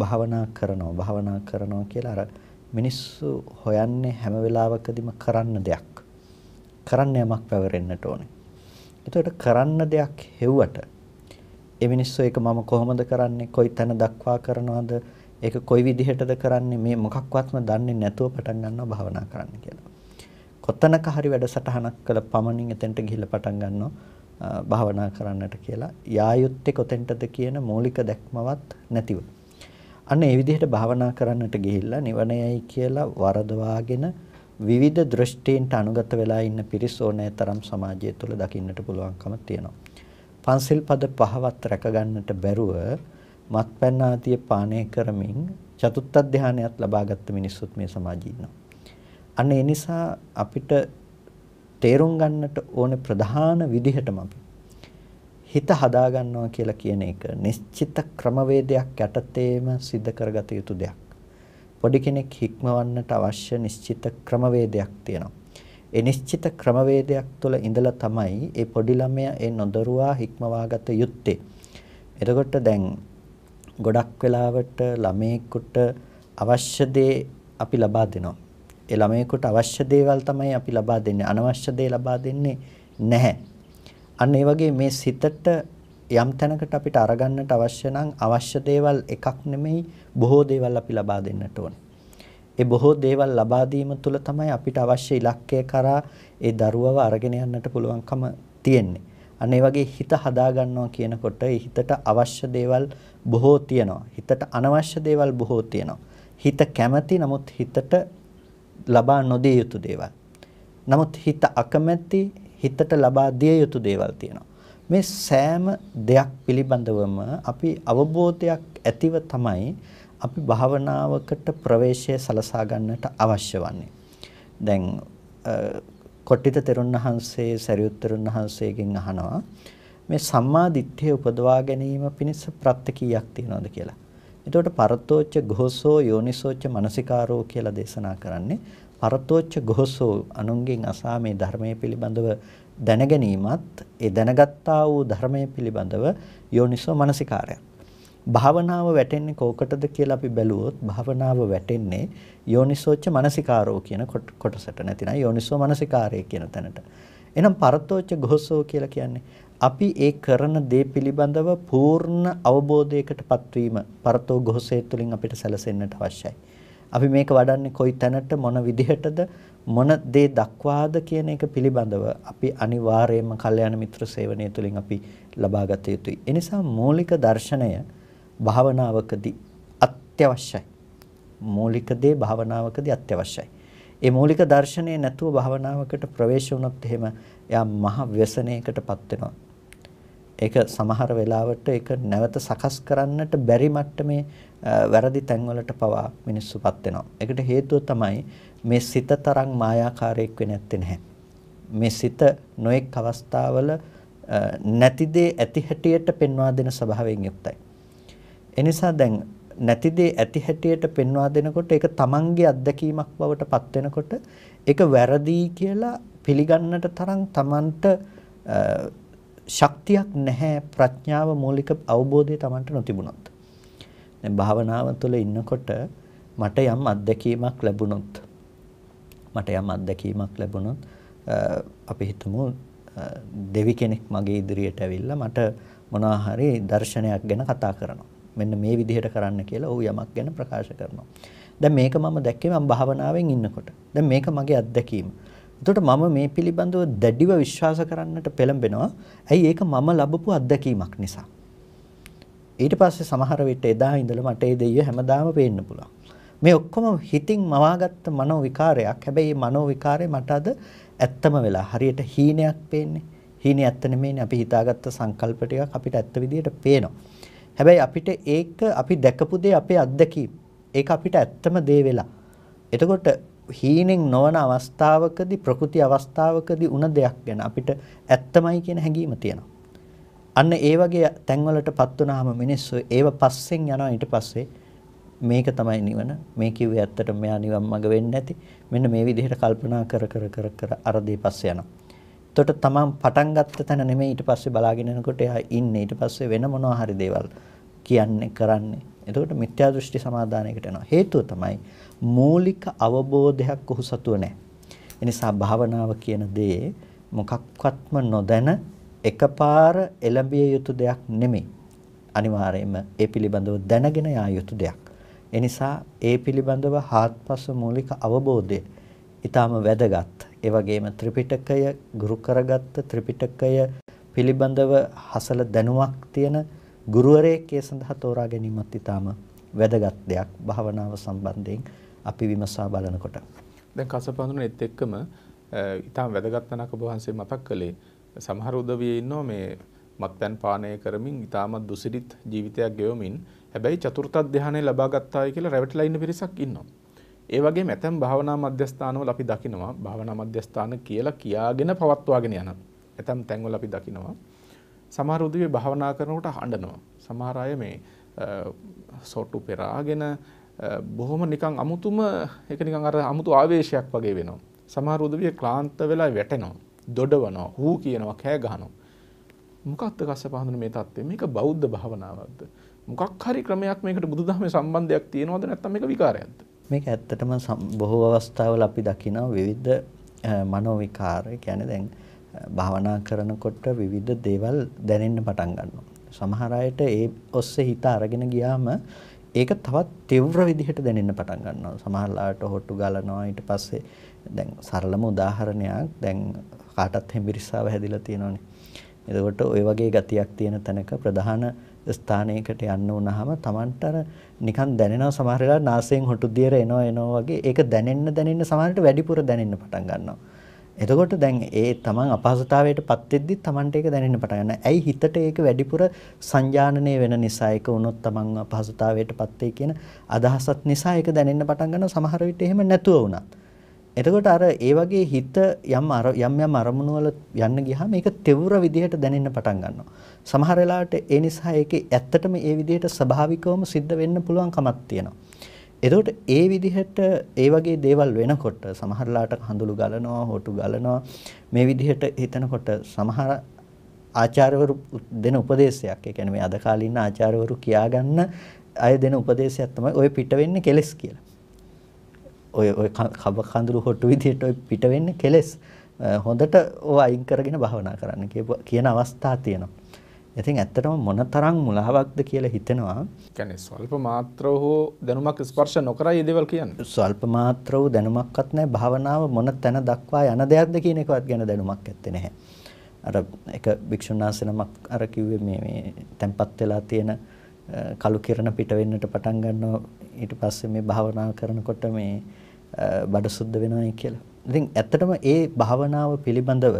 භාවනා කරනවා භාවනා කරනවා කියලා අර මිනිස්සු හොයන්නේ හැම වෙලාවකදීම කරන්න දෙයක් කරන්න යමක් පැවරෙන්නට ඕනේ. ඒතකොට කරන්න දෙයක් හෙව්වට ඒ මිනිස්සු ඒක මම කොහොමද කරන්නේ කොයි තැන දක්වා කරනවද ඒක කොයි විදිහටද කරන්නේ මේ මොකක්වත්ම දන්නේ නැතුව පටන් ගන්නවා භාවනා කරන්න කියලා. කොතනක හරි වැඩසටහනක් කළ පමණින් එතෙන්ට ගිහිල්ලා පටන් ගන්නවා භාවනා කරන්නට කියලා යා යුත්තේ කොතෙන්ටද කියන මූලික දැක්මවත් නැතිව අන්න ඒ විදිහට භාවනා කරන්නට ගිහිල්ලා නිවනයයි කියලා වරදවාගෙන විවිධ දෘෂ්ටීන්ට අනුගත වෙලා ඉන්න පිරිස් ඕනෑ තරම් සමාජය තුළ දකින්නට පුළුවන්කම තියෙනවා. පන්සිල් පද පහවත් රැකගන්නට බැරුව මත්පැන් ආදිය පානය කරමින් චතුත්ථ ධානයත් ලබාගත් මිනිස්සුත් මේ සමාජයේ ඉන්නවා. අන්න ඒ නිසා අපිට තේරුම් ගන්නට ඕනේ ප්‍රධාන විදිහටම අපි හිත හදා ගන්නවා කියලා කියන එක නිශ්චිත ක්‍රමවේදයක් යටතේම සිද්ධ කරගත යුතු දෙයක්. පොඩි කෙනෙක් හික්මවන්නට අවශ්‍ය නිශ්චිත ක්‍රමවේදයක් තියෙනවා. ඒ නිශ්චිත ක්‍රමවේදයක් තුළ ඉඳලා තමයි ඒ පොඩි ළමයා ඒ නොදරුවා හික්මවාගත යුත්තේ. එතකොට දැන් ගොඩක් වෙලාවට ළමයෙකුට අවශ්‍ය දේ අපි ලබා දෙනවා. ඒ ළමයෙකුට අවශ්‍ය දේවල් තමයි අපි ලබා දෙන්නේ. අනවශ්‍ය දේ ලබා දෙන්නේ නැහැ. අන්න ඒ වගේ මේ සිතට යම් තැනකට අපිට අරගන්නට අවශ්‍ය නම් අවශ්‍ය දේවල් එකක් නෙමෙයි බොහෝ දේවල් අපි ලබා දෙන්නට ඕනේ. ඒ බොහෝ දේවල් ලබා දීම තුළ තමයි අපිට අවශ්‍ය ඉලක්කය කරා ඒ දරුවව අරගෙන යන්නට පුළුවන්කම තියෙන්නේ. අන්න ඒ වගේ හිත හදා ගන්නවා කියනකොට ඒ හිතට අවශ්‍ය දේවල් බොහෝ තියෙනවා. හිතට අනවශ්‍ය දේවල් බොහෝ තියෙනවා. හිත කැමති නමුත් හිතට ලබා නොදිය යුතු දේවල්. නමුත් හිත අකමැති හිතට ලබා දිය යුතු දේවල් තියෙනවා. මේ සෑම දෙයක් පිළිබඳවම අපි අවබෝධයක් ඇතිව තමයි අපි භාවනාවකට ප්‍රවේශය සලසා ගන්නට අවශ්‍ය වන්නේ. දැන් කොට්ටිත තෙරුන් වහන්සේ සරියුත් තෙරුන් වහන්සේගෙන් අහනවා මේ සම්මා දිට්ඨිය උපදවා ගැනීම පිණිස ප්‍රත්‍ය කීයක් තියෙනවද කියලා. එතකොට පරතෝච්ච ගෝසෝ යෝනිසෝච්ච මනසිකාරෝ කියලා දේශනා කරන්නේ පරතෝච්ච ගෝසෝ අනුන්ගෙන් අසා මේ ධර්මයේ පිළිබඳව දැන ගැනීමත් ඒ දැනගත්තා වූ ධර්මයේ පිළිබඳව යෝනිසෝ මනසිකාරයක්. භාවනාව වැටෙන්නේ කෝකටද කියලා අපි බැලුවොත් භාවනාව වැටෙන්නේ යෝනිසෝච්ච මනසිකාරෝ කියන කොටසට නැතිනම් යෝනිසෝ මනසිකාරය කියන තැනට. එහෙනම් පරතෝච්ච ගෝසෝ කියලා කියන්නේ අපි ඒ කරන දේ පිළිබඳව පූර්ණ අවබෝධයකටපත් වීම පරතෝ ගොහසේ තුලින් අපිට සැලසෙන්නට අවශ්‍යයි. අපි මේක වඩන්නේ කොයි තැනට මොන විදිහටද මොන දේ දක්වාද කියන එක පිළිබඳව අපි අනිවාර්යයෙන්ම කල්යාණ මිත්‍ර සේවනය තුලින් අපි ලබා ගත යුතුයි. ඒ නිසා මූලික දර්ශනය භාවනාවකදී අත්‍යවශ්‍යයි. මූලික දේ භාවනාවකදී අත්‍යවශ්‍යයි. ඒ මූලික දර්ශනය නැතුව භාවනාවකට ප්‍රවේශ වුණොත් එහෙම එයා මහ ව්‍යසනයකටපත් වෙනවා. ඒක සමහර වෙලාවට ඒක නැවත සකස් කරන්නට බැරි මට්ටමේ වැරදි තැන්වලට පවා මිනිස්සුපත් වෙනවා. ඒකට හේතුව තමයි මේ සිත තරම් මායාකාරයක් වෙන්නේ නැහැ. මේ සිත නොඑක් අවස්ථාවල නැති දේ ඇති හැටියට පෙන්වා දෙන ස්වභාවයෙන් යුක්තයි. එනිසා දැන් නැති දේ ඇති හැටියට පෙන්වා දෙනකොට ඒක තමන්ගේ අත්දැකීමක් බවට පත් වෙනකොට ඒක වැරදි කියලා පිළිගන්නට තරම් තමන්ට ශක්තියක් නැහැ ප්‍රඥාව මූලික අවබෝධය Tamanට නොතිබුණොත්. දැන් භාවනාව තුළ ඉන්නකොට මට යම් අත්දැකීමක් ලැබුණොත් මට යම් අත්දැකීමක් ලැබුණොත් අපි හිතමු දෙවි කෙනෙක් මගේ ඉදිරියට ඇවිල්ලා මට මොනවා හරි දර්ශනයක් ගැන කතා කරනවා. මෙන්න මේ විදිහට කරන්න කියලා ਉਹ යමක් ගැන ප්‍රකාශ කරනවා. දැන් මේක මම දැක්කේ මම භාවනාවෙන් ඉන්නකොට. දැන් මේක මගේ අත්දැකීම. එතකොට මම මේ පිළිබඳව දැඩිව විශ්වාස කරන්නට පෙළඹෙනවා. ඇයි ඒක මම ලැබපු අත්දැකීමක් නිසා. ඊට පස්සේ සමහර විට එදා ඉඳලා මට ඒ දෙය හැමදාම පේන්න පුළුවන්. මේ ඔක්කොම හිතින් මවාගත්ත මනෝ විකාරයක්. හැබැයි මේ මනෝ විකාරය මට අද ඇත්තම වෙලා හරියට හීනයක් පේන්නේ. හීනේ ඇත්ත නෙමෙයිනේ අපි හිතාගත්ත සංකල්ප ටිකක් අපිට ඇත්ත විදියට පේනවා. හැබැයි අපිට ඒක අපි දැකපු දේ අපේ අත්දැකීම. ඒක අපිට ඇත්තම දේ වෙලා. එතකොට හීනෙන් නොවන අවස්ථාවකදී ප්‍රකෘති අවස්ථාවකදී උන දෙයක් ගැන අපිට ඇත්තමයි කියන හැඟීම තියෙනවා. අන්න ඒ වගේ තැන්වලටපත් වුනහම මිනිස්සු ඒව පස්සෙන් යනවා ඊට පස්සේ මේක තමයි නිවන මේ කිව්වේ ඇත්තට මෙයා නිවන් මඟ වෙන්නේ නැති මෙන්න මේ විදිහට කල්පනා කර කර කර කර අර දේ පස්සේ යනවා. එතකොට තමන් පටන් ගත්ත තැන නෙමෙයි ඊට පස්සේ බලාගෙන යනකොට එයා ඉන්නේ ඊට පස්සේ වෙන මොනවා හරි දේවල් කියන්නේ කරන්නේ. එතකොට මිත්‍යා දෘෂ්ටි සමාදානයකට එනවා. හේතුව තමයි මූලික අවබෝධයක් ඔහු සතුව නැහැ. එනිසා භාවනාව කියන දේ මොකක්වත්ම නොදැන එකපාර එළඹිය යුතු දෙයක් නෙමෙයි. අනිවාර්යයෙන්ම ඒ පිළිබඳව දැනගෙන යා යුතු දෙයක්. එනිසා ඒ පිළිබඳව හාත්පස මූලික අවබෝධය ඊටාම වැදගත්. ඒ වගේම ත්‍රිපිටකය ගුරු කරගත්ත ත්‍රිපිටකය පිළිබඳව හසල දැනුමක් තියෙන ගුරුවරයෙක් ඒ සඳහා තෝරා ගැනීමත් ඊටාම වැදගත් දෙයක් භාවනාව සම්බන්ධයෙන්. අපි විමසා බලනකොට. දැන් කසපඳුනෙත් එක්කම ඉතාම වැදගත් තැනක් ඔබ වහන්සේ මතක් කළේ සමහර උදවිය ඉන්නවා මේ මත්පැන් පානය කරමින් ඉතාමත් දුසිරිත් ජීවිතයක් ගෙවමින් හැබැයි චතුර්ථ ධානය ලබා ගත්තායි කියලා රැවටිලා ඉන්න පිරිසක් ඉන්නවා. ඒ වගේම ඇතැම් භාවනා මධ්‍යස්ථානවල අපි දකිනවා භාවනා මධ්‍යස්ථාන කියලා කියාගෙන පවත්වාගෙන යන ඇතැම් තැන්වල අපි දකිනවා. සමහර උදවිය භාවනා කරනකොට හඬනවා. සමහර අය මේ සොට්ටු පෙරාගෙන බොහොම නිකන් අමුතුම එක නිකන් අර අමුතු ආවේශයක් වගේ වෙනවා. සමහර උදවිය ක්ලාන්ත වෙලා වැටෙනවා. දොඩවනවා, හූ කියනවා, කෑ ගහනවා. මොකක්ද කස්ස පහඳුන මේ தත්ත්වය? මේක බෞද්ධ භාවනාවක්ද? මොකක් හරි ක්‍රමයක් මේකට බුදුදහමේ සම්බන්ධයක් තියෙනවද නැත්නම් මේක විකාරයක්ද? මේක ඇත්තටම බොහෝ අවස්ථාවල අපි දකින විවිධ මනෝ විකාර. ඒ කියන්නේ දැන් භාවනා කරනකොට විවිධ දේවල් දැනෙන්න පටන් ගන්නවා. සමහර අයට ඒ ඔස්සේ හිත අරගෙන ගියාම ඒක තවත් තෙව්‍ර විදිහට දැනෙන්න පටන් ගන්නවා. සමහරලාට හොට්ටු ගලනවා ඊට පස්සේ දැන් සරලම උදාහරණයක් දැන් කාටත් හෙම්බිරිස්සාව හැදිලා තියෙනවනේ. එතකොට ওই වගේ ගතියක් තියෙන තැනක ප්‍රධාන ස්ථානයකට යන්න වුණාම Tamanට අර නිකන් දැනෙනවා සමහරලා නාසයෙන් හොටු දියර එනවා එනවා වගේ ඒක දැනෙන්න දැනෙන්න සමහරට වැඩිපුර දැනෙන්න පටන් ගන්නවා. එතකොට දැන් ඒ තමන් අපහසුතාවයට පත් වෙද්දි තමන්ට ඒක දැනෙන්න පටන් ගන්නවා. ඇයි හිතට ඒක වැඩිපුර සංජානනය වෙන නිසා ඒක වුණොත් තමන් අපහසුතාවයට පත් වෙයි කියන අදහසත් නිසා ඒක දැනෙන්න පටන් ගන්නවා. සමහර විට එහෙම නැතුව වුණත්. එතකොට අර ඒ වගේ හිත යම් යම් යම් අරමුණු වල යන්න ගියාම ඒක තෙවුර විදිහට දැනෙන්න පටන් ගන්නවා. සමහර වෙලාවට ඒ නිසා ඒකේ ඇත්තටම ඒ විදිහට ස්වභාවිකවම සිද්ධ වෙන්න පුළුවන් කමක් තියෙනවා. එතකොට ඒ විදිහට ඒ වගේ දේවල් වෙනකොට සමහරලාට හඳුළු ගලනවා, හොටු ගලනවා. මේ විදිහට හිතනකොට සමහර ආචාර්යවරු දෙන උපදේශයක්. ඒ කියන්නේ මේ අද කාලේ ඉන්න ආචාර්යවරු කියාගන්න අය දෙන උපදේශයක් තමයි ඔය පිට වෙන්නේ කෙලස් කියලා. ඔය ඔය කබ කඳුළු හොටු විදිහට ඔය පිට වෙන්නේ කෙලස්. හොඳට ඕවා අයින් කරගෙන භාවනා කරන්න කියපු කියන අවස්ථා තියෙනවා. ඉතින් ඇත්තටම මොනතරම් මුලාවක්ද කියලා හිතෙනවා. කියන්නේ ස්වල්ප මාත්‍ර හෝ දැනුමක් ස්පර්ශ නොකරයි මේ දේවල් කියන්නේ. ස්වල්ප මාත්‍ර වූ දැනුමක්වත් නැහැ. භාවනාව මොන තැන දක්වා යන දෙයක්ද කියන එකවත් ගැන දැනුමක් ඇත්තේ නැහැ. අර එක භික්ෂුන් වහන්සේනමක් අර කිව්වේ මේ මේ tempat වෙලා තියෙන කලු කිරණ පිට වෙන්නට පටන් ගන්නවා ඊට පස්සේ මේ භාවනා කරනකොට මේ බඩ සුද්ධ වෙනවායි කියලා. ඉතින් ඇත්තටම ඒ භාවනාව පිළිබඳව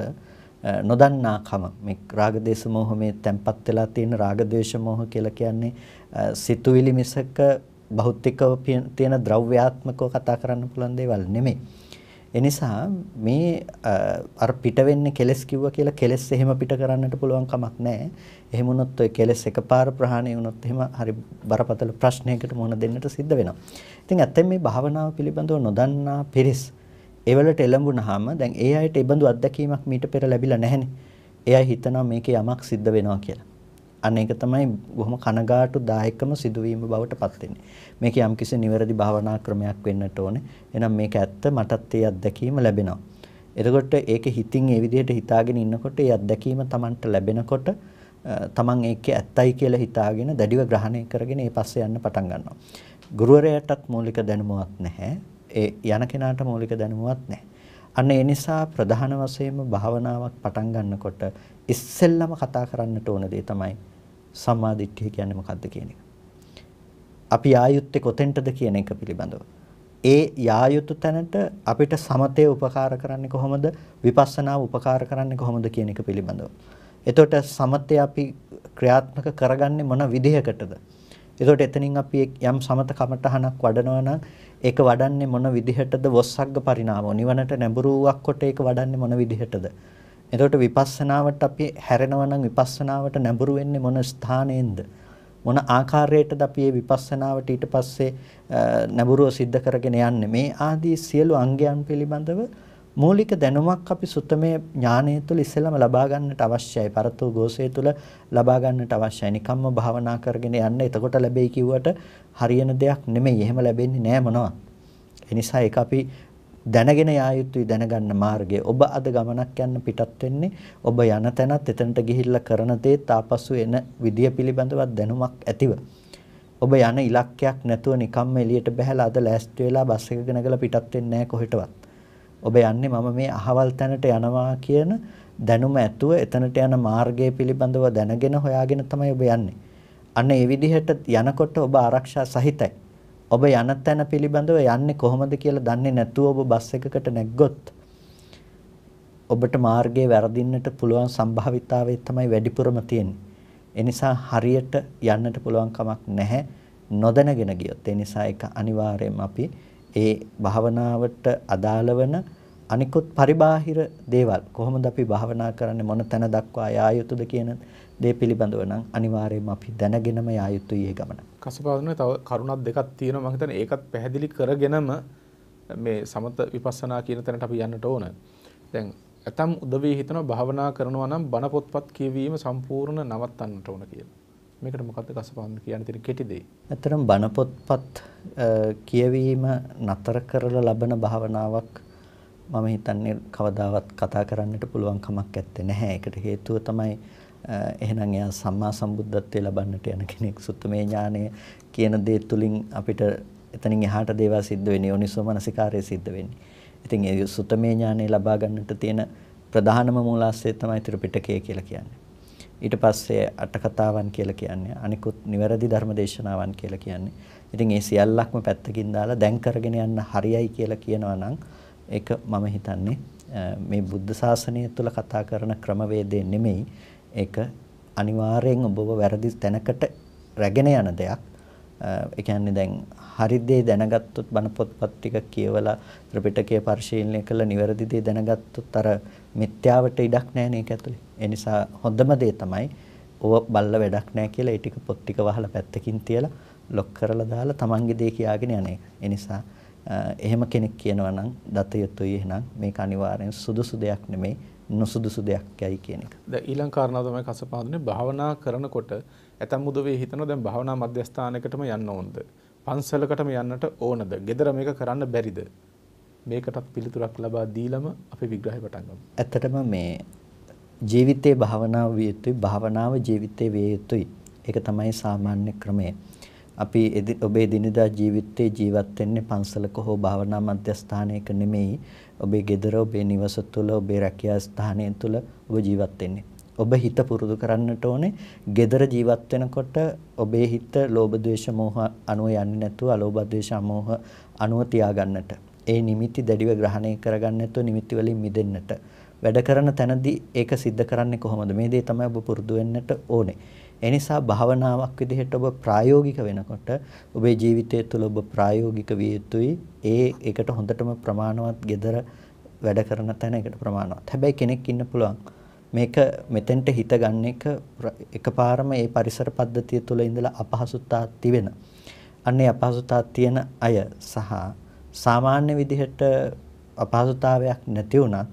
නොදන්නාකම මේ රාග දේශ මොහ මේ තැම්පත් වෙලා තියෙන රාග දේශ මොහ කියලා කියන්නේ සිතුවිලි මිසක භෞතිකව තියෙන ද්‍රව්‍යාත්මකව කතා කරන්න පුළුවන් දේවල් නෙමෙයි. එනිසා මේ අර පිට වෙන්නේ කෙලස් කිව්වා කියලා කෙලස් එහෙම පිට කරන්නට පුළුවන් කමක් නැහැ. එහෙම වුණොත් ඔය කෙලස් එකපාර ප්‍රහාණය වුණොත් එහෙම හරි බරපතල ප්‍රශ්නයකට මුහුණ දෙන්නට සිද්ධ වෙනවා. ඉතින් ඇත්තෙන් මේ භාවනාව පිළිබඳව නොදන්නා පිරිස් ඒවලට එළඹුණාම දැන් ඒ අයට ඒබඳු අත්දැකීමක් මීට පෙර ලැබිලා නැහැනේ. ඒ අය හිතනවා මේකේ යමක් සිද්ධ වෙනවා කියලා. අන්න ඒක තමයි බොහොම කනගාටු දායකම සිදුවීම බවට පත් වෙන්නේ. මේක යම්කිසි නිවැරදි භාවනා ක්‍රමයක් වෙන්නට ඕනේ. එහෙනම් මේක ඇත්ත මටත් ඒ අත්දැකීම ලැබෙනවා. එතකොට ඒක හිතින් ඒ විදිහට හිතාගෙන ඉන්නකොට ඒ අත්දැකීම Tamanට ලැබෙනකොට Taman ඒක ඇත්තයි කියලා හිතාගෙන දැඩිව ග්‍රහණය කරගෙන ඒ පස්සේ යන්න පටන් ගන්නවා. ගුරුවරයාටත් මූලික දැනුමක් නැහැ. ඒ යන කෙනාට මූලික දැනුමක් නැහැ. අන්න ඒ නිසා ප්‍රධාන වශයෙන්ම භාවනාවක් පටන් ගන්නකොට ඉස්සෙල්ලම කතා කරන්නට ඕන දේ තමයි සම්මාදිට්ඨිය කියන්නේ මොකක්ද කියන එක. අපි ආයුත්තේ කොතෙන්ටද කියන එක පිළිබඳව. ඒ යායුතු තැනට අපිට සමතේ උපකාර කරන්නේ කොහොමද විපස්සනාව උපකාර කරන්නේ කොහොමද කියන එක පිළිබඳව. එතකොට සමතේ අපි ක්‍රියාත්මක කරගන්නේ මොන විදිහකටද? ඒකට එතනින් අපි යම් සමත කමඨහනක් වඩනවා නම් ඒක වඩන්නේ මොන විදිහටද වොස්සග්ග පරිණාමෝ නිවනට නැඹුරු වූක් කොට ඒක වඩන්නේ මොන විදිහටද එතකොට විපස්සනාවට අපි හැරෙනවා නම් විපස්සනාවට නැඹුරු වෙන්නේ මොන ස්ථානයෙන්ද මොන ආකාරයටද අපි මේ විපස්සනාවට ඊට පස්සේ නැඹුරුව සිද්ධ කරගෙන යන්නේ මේ ආදී සියලු අංගයන් පිළිබඳව මූලික දැනුමක් අපි සුත්තමේ ඥානය තුළ ඉස්සෙල්ලම ලබා ගන්නට අවශ්‍යයි. පරතෝ ගෝසය තුළ ලබා ගන්නට අවශ්‍යයි. නිකම්ම භාවනා කරගෙන යන්න එතකොට ලැබෙයි කිව්වට හරියන දෙයක් නෙමෙයි. එහෙම ලැබෙන්නේ නෑ මොනවත්. ඒ නිසා ඒක අපි දැනගෙන යා යුතුයි දැනගන්න මාර්ගය. ඔබ අද ගමනක් යන්න පිටත් වෙන්නේ ඔබ යන තැනත් එතනට ගිහිල්ලා කරන දේත් ආපසු එන විදිය පිළිබඳව දැනුමක් ඇතිව. ඔබ යන ඉලක්කයක් නැතුව නිකම්ම එළියට බහැලා අද ලෑස්ති වෙලා බස් එක ගෙනගලා පිටත් වෙන්නේ නැහැ කොහෙටවත්. ඔබ යන්නේ මම මේ අහවල් තැනට යනවා කියන දැනුම ඇතුව එතනට යන මාර්ගය පිළිබඳව දැනගෙන හොයාගෙන තමයි ඔබ යන්නේ. අන්න ඒ විදිහට යනකොට ඔබ ආරක්ෂා සහිතයි. ඔබ යන තැන පිළිබඳව යන්නේ කොහොමද කියලා දන්නේ නැතුව ඔබ බස් එකකට නැග්ගොත් ඔබට මාර්ගයේ වැරදින්නට පුළුවන් සම්භාවිතාවය තමයි වැඩිපුරම තියෙන්නේ. ඒ නිසා හරියට යන්නට පුළුවන් කමක් නැහැ නොදැනගෙන ගියොත්. ඒ නිසා ඒක අනිවාර්යයෙන්ම අපි ඒ භාවනාවට අදාළ වෙන අනිකුත් පරිබාහිර දේවල් කොහොමද අපි භාවනා කරන්නේ මොන තැන දක්වා යා යුතුද කියන දේ පිළිබඳව නම් අනිවාර්යයෙන්ම අපි දැනගෙනම යා යුතුයි ඒ ගමන. කසපාදුනේ තව කරුණක් දෙකක් තියෙනවා මම හිතන්නේ ඒකත් පැහැදිලි කරගෙනම මේ සමත විපස්සනා කියන තැනට අපි යන්නට ඕන. දැන් ඇතම් උදවිය හිතනවා භාවනා කරනවා නම් බණ පොත්පත් කියවීම සම්පූර්ණ නවත්තන්නට ඕන කියලා. මේකට මොකද්ද කසපාන්න කියන තියෙන කෙටි දේ. ඇත්තටම බණ පොත්පත් කියවීම නතර කරලා ලබන භාවනාවක් මම හිතන්නේ කවදාවත් කතා කරන්නට පුළුවන් කමක් ඇත්තේ නැහැ. ඒකට හේතුව තමයි එහෙනම් එයා සම්මා සම්බුද්ධත්වයේ ලබන්නට යන කෙනෙක්. සුත්තමේ ඥානය කියන දේ තුලින් අපිට එතනින් එහාට දේවල් සිද්ධ වෙන්නේ යෝනිසෝ මනසිකාරය සිද්ධ වෙන්නේ. ඉතින් ඒ සුත්තමේ ඥානය ලබා ගන්නට තියෙන ප්‍රධානම මූලාශ්‍රය තමයි ත්‍රිපිටකය කියලා කියන්නේ. ඊට පස්සේ අටකතාවන් කියලා කියන්නේ අනිකුත් නිවැරදි ධර්මදේශනාවන් කියලා කියන්නේ. ඉතින් ඒ සියල්ලක්ම පැත්තකින් දාලා දැන් කරගෙන යන්න හරියයි කියලා කියනවා නම් ඒක මම හිතන්නේ මේ බුද්ධ ශාසනය තුළ කතා කරන ක්‍රමවේදය නෙමෙයි. ඒක අනිවාර්යෙන් ඔබව වැරදි තැනකට රැගෙන යන දෙයක්. ඒ කියන්නේ දැන් හරි දේ දැනගත්තොත් බණ පොත්පත් ටික කියවලා ත්‍රිපිටකය පරිශීලනය කළා නිවැරදි දේ දැනගත්තොත් අර මිත්‍යාවට ඉඩක් නැහැ නේ ඒක ඇතුලේ. ඒ නිසා හොඳම දේ තමයි ඕව බල්ල වැඩක් නැහැ කියලා ඒ ටික පොත් ටික වහලා පැත්තකින් තියලා ලොක් කරලා දාලා Tamange දේ කියාගෙන යන්නේ. ඒ නිසා එහෙම කෙනෙක් කියනවා නම් දත යුතුයි එහෙනම් මේක අනිවාර්යෙන් සුදුසු දෙයක් නෙමෙයි නුසුදුසු දෙයක් යයි කියන එක. දැන් ඊළඟ කාරණාව තමයි කසපාදුනේ භාවනා කරනකොට ඇතම් උදවේ හිතනවා දැන් භාවනා මධ්‍යස්ථානයකටම යන්න ඕනද? පන්සලකටම යන්නට ඕනද? gedara මේක කරන්න බැරිද? මේකටත් පිළිතුරක් ලබා දීලම අපි විග්‍රහය පටන් ගමු. ඇත්තටම මේ ජීවිතයේ භාවනාව විය යුතුයි, භාවනාව ජීවිතයේ විය යුතුයි. ඒක තමයි සාමාන්‍ය ක්‍රමය. අපි ඔබේ දිනදා ජීවිතේ ජීවත් වෙන්නේ පන්සලක හෝ භාවනා මධ්‍යස්ථානයක නෙමෙයි. ඔබේ ගෙදර, ඔබේ නිවස තුළ, ඔබේ රැකියා ස්ථානය තුළ ඔබ ජීවත් වෙන්නේ. ඔබ හිත පුරුදු කරන්නට ඕනේ. gedara ජීවත් වෙනකොට ඔබේ හිත ලෝභ ද්වේෂ මෝහ අනුව යන්නේ නැතුව අලෝභ ද්වේෂ අමෝහ අනුව තියාගන්නට. ඒ නිමිති දැඩිව ග්‍රහණය කරගන්න නැතුව නිමිති වලින් මිදෙන්නට. වැඩ කරන තැනදී ඒක सिद्ध කරන්නේ කොහොමද? මේ දේ තමයි ඔබ පුරුදු වෙන්නට ඕනේ. ඒ නිසා භාවනාවක් විදිහට ඔබ ප්‍රායෝගික වෙනකොට ඔබේ ජීවිතය තුළ ඔබ ප්‍රායෝගික විය යුතුයි. ඒ ඒකට හොඳටම ප්‍රමාණවත් gedara වැඩ කරන තැන ඒකට ප්‍රමාණවත්. හැබැයි කෙනෙක් ඉන්න පුළුවන්. මේක මෙතෙන්ට හිත ගන්න එක එකපාරම ඒ පරිසර පද්ධතිය තුළ ඉඳලා අපහසුතා තිවෙන. අන්නේ අපහසුතා තියෙන අය සහ සාමාන්‍ය විදිහට අපහසුතාවයක් නැති වුණත්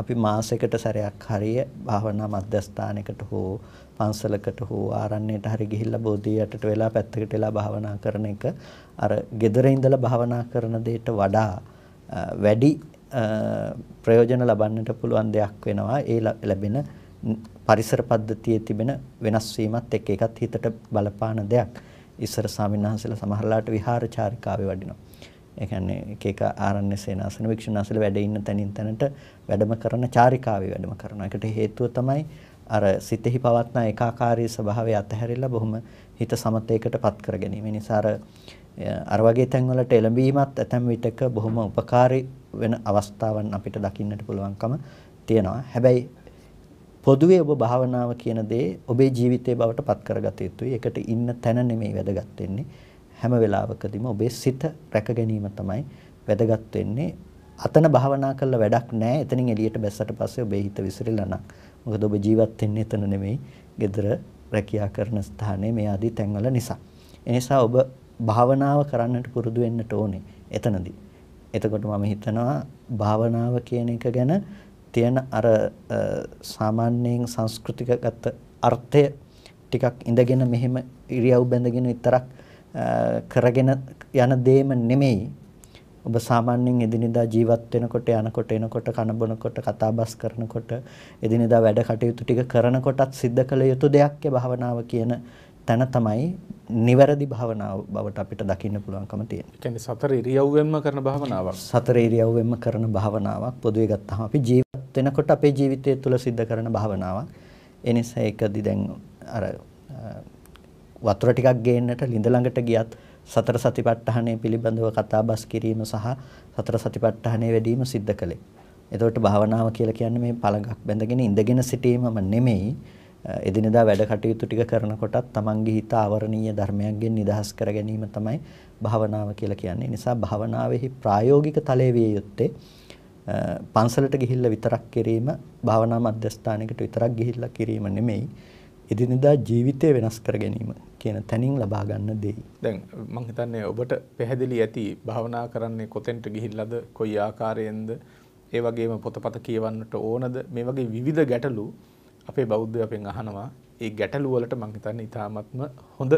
අපි මාසයකට සැරයක් හරිය භාවනා මධ්‍යස්ථානයකට හෝ පන්සලකට හෝ ආරණ්‍යයට හරි ගිහිල්ලා බෝධිය යටට වෙලා පැත්තකට වෙලා භාවනා කරන එක අර gedara ඉඳලා භාවනා කරන දෙයට වඩා වැඩි ප්‍රයෝජන ලබන්නට පුළුවන් දෙයක් වෙනවා ඒ ලැබෙන පරිසර පද්ධතියේ තිබෙන වෙනස් වීමත් එක්ක ඒකත් හිතට බලපාන දෙයක් ඉස්සර ස්වාමීන් වහන්සේලා සමහරලාට විහාර චාරිකාවේ වඩිනවා ඒ කියන්නේ එක එක ආරණ්‍ය සේනාසන වික්ෂුණාසල වැඩ ඉන්න තැනින් තැනට වැඩම කරන චාරිකාවේ වැඩම කරන එකට හේතුව තමයි අර සිතෙහි පවත්නා ඒකාකාරී ස්වභාවය අතහැරිලා බොහොම හිත සමතේකටපත් කර ගැනීම. ඒ නිසා අර වගේ තැන්වලට එළඹීමත් ඇතැම් විටක බොහොම ಉಪකාරී වෙන අවස්ථාවන් අපිට දකින්නට පුළුවන්කම තියෙනවා. හැබැයි පොදුවේ ඔබ භාවනාව කියන දේ ඔබේ ජීවිතේ බවට පත් කරගත යුතුයි. ඒකට ඉන්න තැන නෙමෙයි වැදගත් වෙන්නේ. හැම වෙලාවකදීම ඔබේ සිත රැක ගැනීම තමයි වැදගත් වෙන්නේ. අතන භාවනා කළා වැඩක් නැහැ. එතනින් එළියට බැස්සට පස්සේ ඔබේ හිත විසිරෙලා නම්. මොකද ඔබ ජීවත් වෙන්නේ එතන නෙමෙයි. gedara රැකියා කරන ස්ථානයේ මේ ආදී තැන්වල නිසා. ඒ නිසා ඔබ භාවනාව කරන්නට පුරුදු වෙන්නට ඕනේ. එතනදී එතකොට මම හිතනවා භාවනාව කියන එක ගැන තියෙන අර සාමාන්‍යයෙන් සංස්කෘතිකගත අර්ථය ටිකක් ඉඳගෙන මෙහෙම ඉරියව් බැඳගෙන විතරක් කරගෙන යන දෙයම නෙමෙයි. ඔබ සාමාන්‍යයෙන් එදිනෙදා ජීවත් වෙනකොට යනකොට එනකොට කන බොනකොට කතා බස් කරනකොට එදිනෙදා වැඩ කටයුතු ටික කරනකොටත් සිද්ධ කළ යුතු දෙයක් භාවනාව කියන තැන තමයි නිවැරදි භාවනාව බවට අපිට දකින්න පුළුවන්කම තියෙනවා. ඒ කියන්නේ සතර ඉරියව්වෙන්ම කරන භාවනාවක්. සතර ඉරියව්වෙන්ම කරන භාවනාවක් පොදුවේ ගත්තාම අපි ජීවත් වෙනකොට අපේ ජීවිතය තුළ සිද්ධ කරන භාවනාවක්. ඒ නිසා ඒකදි දැන් අර වතුර ටිකක් ගේන්නට ළිඳ ළඟට ගියත් සතර සතිපට්ඨානය පිළිබඳව කතා බස් කිරීම සහ සතර සතිපට්ඨානය වැඩිම සිද්ධ කළේ. එතකොට භාවනාව කියලා කියන්නේ මේ පළඟක් බැඳගෙන ඉඳගෙන සිටීමම නෙමෙයි. එදිනෙදා වැඩ කටයුතු ටික කරනකොටත් තමන්ගේ හිත ආවරණීය ධර්මයන්ගෙන් නිදහස් කර ගැනීම තමයි භාවනාව කියලා කියන්නේ. නිසා භාවනාවේහි ප්‍රායෝගික තලයේ විය යුත්තේ පන්සලට ගිහිල්ලා විතරක් කිරීම භාවනා මධ්‍යස්ථානයකට විතරක් ගිහිල්ලා කිරීම නෙමෙයි. එදිනෙදා ජීවිතය වෙනස් කර ගැනීම කියන තැනින් ලබා ගන්න දෙයි. දැන් මම හිතන්නේ ඔබට පැහැදිලි ඇති භාවනා කරන්නේ කොතෙන්ට ගිහිල්ලාද කොයි ආකාරයෙන්ද ඒ වගේම පොතපත කියවන්නට ඕනද මේ වගේ විවිධ ගැටලු අපේ බෞද්ධ අපෙන් අහනවා ඒ ගැටලුවලට මං හිතන්නේ ඉතාමත්ම හොඳ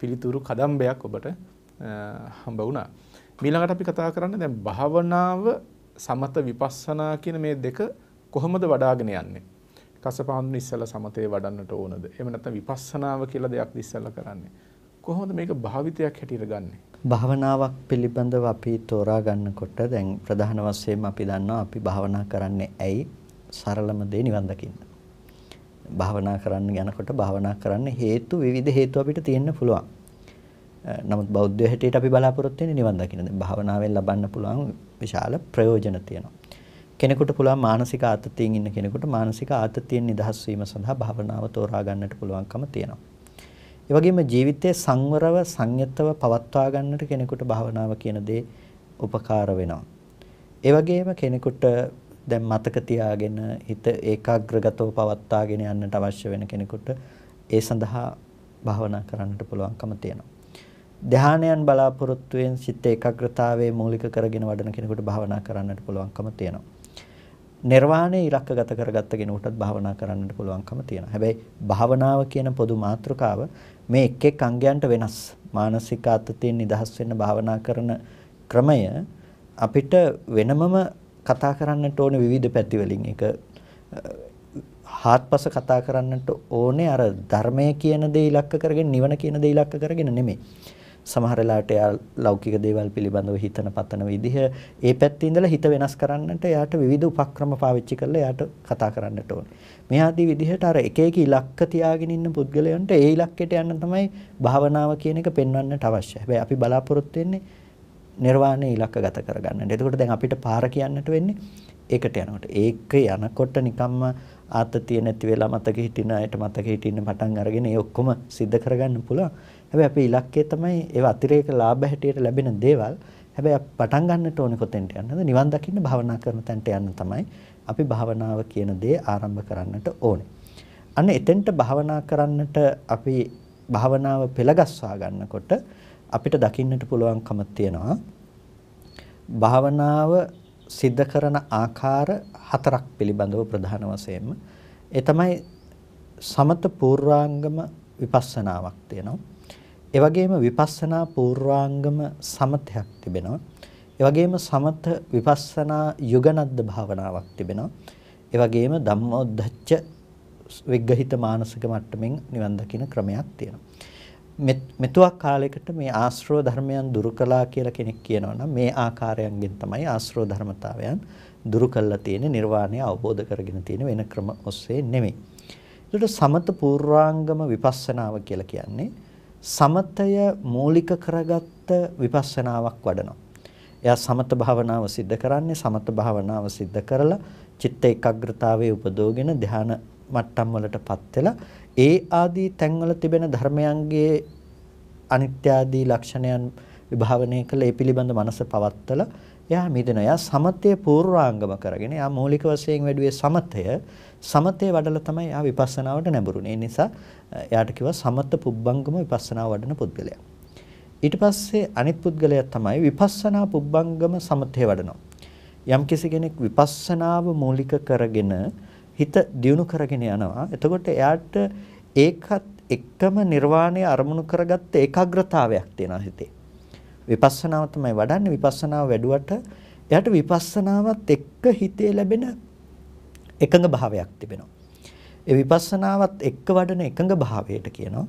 පිළිතුරු කදම්බයක් ඔබට හම්බ වුණා. මීළඟට අපි කතා කරන්න දැන් භාවනාව සමත විපස්සනා කියන මේ දෙක කොහොමද වඩාගෙන යන්නේ? කසපාඳුන ඉස්සලා සමතේ වඩන්නට ඕනද? එහෙම නැත්නම් විපස්සනාව කියලා දෙයක් ඉස්සලා කරන්නේ. කොහොමද මේක භාවිතයක් හැටියට ගන්නෙ? භාවනාවක් පිළිබඳව අපි තෝරා ගන්නකොට දැන් ප්‍රධාන වශයෙන් අපි දන්නවා අපි භාවනා කරන්නේ ඇයි? සරලම දේ නිවන් දකින්න. භාවනා කරන්න යනකොට භාවනා කරන්න හේතු විවිධ හේතු අපිට තියෙන්න පුළුවන්. නමුත් බෞද්ධ හැටියට අපි බලාපොරොත්තු වෙන්නේ නිවන් දකින්න. භාවනාවෙන් ලබන්න පුළුවන් විශාල ප්‍රයෝජන තියෙනවා. කෙනෙකුට පුළුවන් මානසික ආතතියෙන් ඉන්න කෙනෙකුට මානසික ආතතියෙන් නිදහස් වීම සඳහා භාවනාව තෝරා ගන්නට පුළුවන්කම තියෙනවා. ඒ වගේම ජීවිතයේ සංවරව සංයතව පවත්වා ගන්නට කෙනෙකුට භාවනාව කියන දේ උපකාර වෙනවා. ඒ වගේම කෙනෙකුට දැන් මතක තියාගෙන හිත ඒකාග්‍රගතව පවත්වාගෙන යන්නට අවශ්‍ය වෙන කෙනෙකුට ඒ සඳහා භාවනා කරන්නට පුළුවන්කම තියෙනවා. ධානයන් බලාපොරොත්තුෙන් සිත ඒකාග්‍රතාවයේ මූලික කරගෙන වඩන කෙනෙකුට භාවනා කරන්නට පුළුවන්කම තියෙනවා. නිර්වාණය ඉලක්කගත කරගත්ත කෙනෙකුටත් භාවනා කරන්නට පුළුවන්කම තියෙනවා. හැබැයි භාවනාව කියන පොදු මාතෘකාව මේ එක් එක් අංගයන්ට වෙනස්. මානසික අත්තින් නිදහස් වෙන්න භාවනා කරන ක්‍රමය අපිට වෙනමම කතා කරන්නට ඕන විවිධ පැතිවලින් එක හාත්පස කතා කරන්නට ඕනේ අර ධර්මය කියන දේ ඉලක්ක කරගෙන නිවන කියන දේ ඉලක්ක කරගෙන නෙමෙයි. සමහර වෙලාවට එයා ලෞකික දේවල් පිළිබඳව හිතන පතන විදිහ ඒ පැත්තේ ඉඳලා හිත වෙනස් කරන්නට එයාට විවිධ උපක්‍රම පාවිච්චි කරලා එයාට කතා කරන්නට ඕනේ. මේ ආදී විදිහට අර එක එක ඉලක්ක තියාගෙන ඉන්න පුද්ගලයන්ට ඒ ඉලක්කයට යන්න තමයි භාවනාව කියන එක පෙන්වන්නට අවශ්‍යයි. හැබැයි අපි බලාපොරොත්තු වෙන්නේ නිර්වාණය ඉලක්කගත කරගන්නට. එතකොට දැන් අපිට පාර කියන්නට වෙන්නේ ඒකට යනකොට. ඒක යනකොට නිකම්ම ආතතිය නැති වෙලා මතක හිටින අයට මතක හිටින්න පටන් අරගෙන ඒ ඔක්කොම සිද්ධ කරගන්න පුළුවන්. හැබැයි අපේ ඉලක්කය තමයි ඒව අතිරේක ලාභ හැටියට ලැබෙන දේවල්. හැබැයි පටන් ගන්නට ඕනේ කොතෙන්ට යන්නද? නිවන් දකින්න භවනා කරන තැනට යන්න තමයි අපි භවනාව කියන දේ ආරම්භ කරන්නට ඕනේ. අන්න එතෙන්ට භවනා කරන්නට අපි භවනාව පෙළගස්වා ගන්නකොට අපිට දකින්නට පුළුවන්කම තියෙනවා භාවනාව සිද්ධ කරන ආකාර හතරක් පිළිබඳව ප්‍රධාන වශයෙන්ම ඒ තමයි සමත පූර්වාංගම විපස්සනාවක් තියෙනවා ඒ වගේම විපස්සනා පූර්වාංගම සමතයක් තිබෙනවා ඒ වගේම සමත විපස්සනා යුගනද්ද භාවනාවක් තිබෙනවා ඒ වගේම ධම්මොද්දච්ච විග්‍රහිත මානසික මට්ටමින් නිවන් දකින ක්‍රමයක් තියෙනවා මෙතුවක් කාලයකට මේ ආශ්‍රව ධර්මයන් දුරු කළා කියලා කෙනෙක් කියනවා නම් මේ ආකාරයෙන් තමයි ආශ්‍රව ධර්මතාවයන් දුරු කළා තියෙන නිර්වාණය අවබෝධ කරගෙන තියෙන වෙන ක්‍රම ඔස්සේ නෙමෙයි. ඒකට සමත පූර්වාංගම විපස්සනාව කියලා කියන්නේ සමතය මූලික කරගත්ත විපස්සනාවක් වඩනවා. එයා සමත භාවනාව સિદ્ધ කරන්නේ සමත භාවනාව સિદ્ધ කරලා චිත්ත ඒකාග්‍රතාවයේ උපදෝගෙන ධානා මට්ටම් වලටපත් වෙලා ඒ ආදී තැන්වල තිබෙන ධර්මයන්ගේ අනිත්‍ය ආදී ලක්ෂණයන් විභාවනය කළ ඒ පිළිබඳ මනස පවත්තලා එයා මිදෙනවා. එයා සමතය පූර්වාංගම කරගෙන එයා මූලික වශයෙන් වැඩුවේ සමතය. සමතේ වඩලා තමයි එයා විපස්සනාවට නැඹුරුනේ. ඒ නිසා එයාට කිව්වා සමත පුබ්බංගම විපස්සනා වඩන පුද්ගලයා. ඊට පස්සේ අනිත් පුද්ගලයා තමයි විපස්සනා පුබ්බංගම සමතේ වඩනවා. යම් කෙනෙක් විපස්සනාව මූලික කරගෙන හිත දියුණු කරගෙන යනවා. එතකොට එයාට ඒකත් එකම නිර්වාණය අරමුණු කරගත්ත ඒකාග්‍රතාවයක් තියෙනවා හිතේ. විපස්සනාව තමයි වඩන්නේ. විපස්සනාව වැඩුවට එයාට විපස්සනාවත් එක්ක හිතේ ලැබෙන එකඟ භාවයක් තිබෙනවා. ඒ විපස්සනාවත් එක්ක වඩන එකඟ භාවයට කියනවා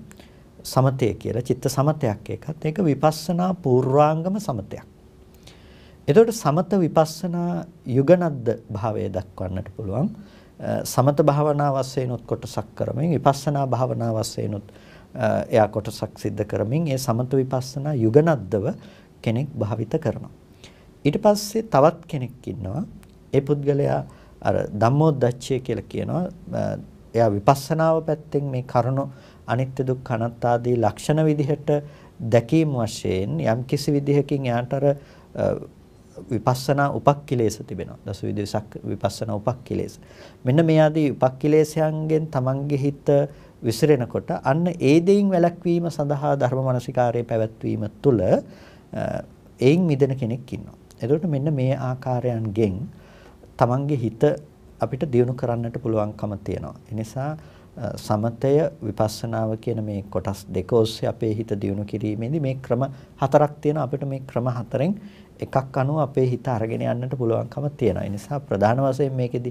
සමතය කියලා. චිත්ත සමතයක් ඒකත්. ඒක විපස්සනා පූර්වාංගම සමතයක්. එතකොට සමත විපස්සනා යුගනද්ද භාවය දක්වන්නට පුළුවන්. සමත භාවනා වශයෙන්ුත් කොටසක් කරමින් විපස්සනා භාවනා වශයෙන්ුත් එයා කොටසක් සිද්ධ කරමින් ඒ සමත විපස්සනා යුගනද්දව කෙනෙක් භාවිත කරනවා. ඊට පස්සේ තවත් කෙනෙක් ඉන්නවා. ඒ පුද්ගලයා අර ධම්මෝද්දච්චය කියලා කියනවා. එයා විපස්සනාව පැත්තෙන් මේ කරුණු අනිත්‍ය දුක්ඛ අනාත්ම ලක්ෂණ විදිහට දැකීම වශයෙන් යම් කිසි විදිහකින් එයාට අර විපස්සනා උපක්ඛිලේශ තිබෙනවා. දසවිධ විසක් විපස්සනා උපක්ඛිලේශ. මෙන්න මේ ආදී උපක්ඛිලේශයන්ගෙන් තමන්ගේ හිත විසිරෙනකොට අන්න ඒ දෙයින් වැළැක්වීම සඳහා ධර්ම මානසිකාරයේ පැවැත්වීම තුළ එයින් මිදෙන කෙනෙක් ඉන්නවා. එතකොට මෙන්න මේ ආකාරයන්ගෙන් තමන්ගේ හිත අපිට දියුණු කරන්නට පුළුවන්කම තියෙනවා. එනිසා සමතය විපස්සනාව කියන මේ කොටස් දෙක ඔස්සේ අපේ හිත දියුණු කිරීමේදී මේ ක්‍රම හතරක් තියෙනවා. අපිට මේ ක්‍රම හතරෙන් එකක් අනුව අපේ හිත අරගෙන යන්නට පුළුවන්කම තියෙනවා. ඒ නිසා ප්‍රධාන වශයෙන් මේකෙදි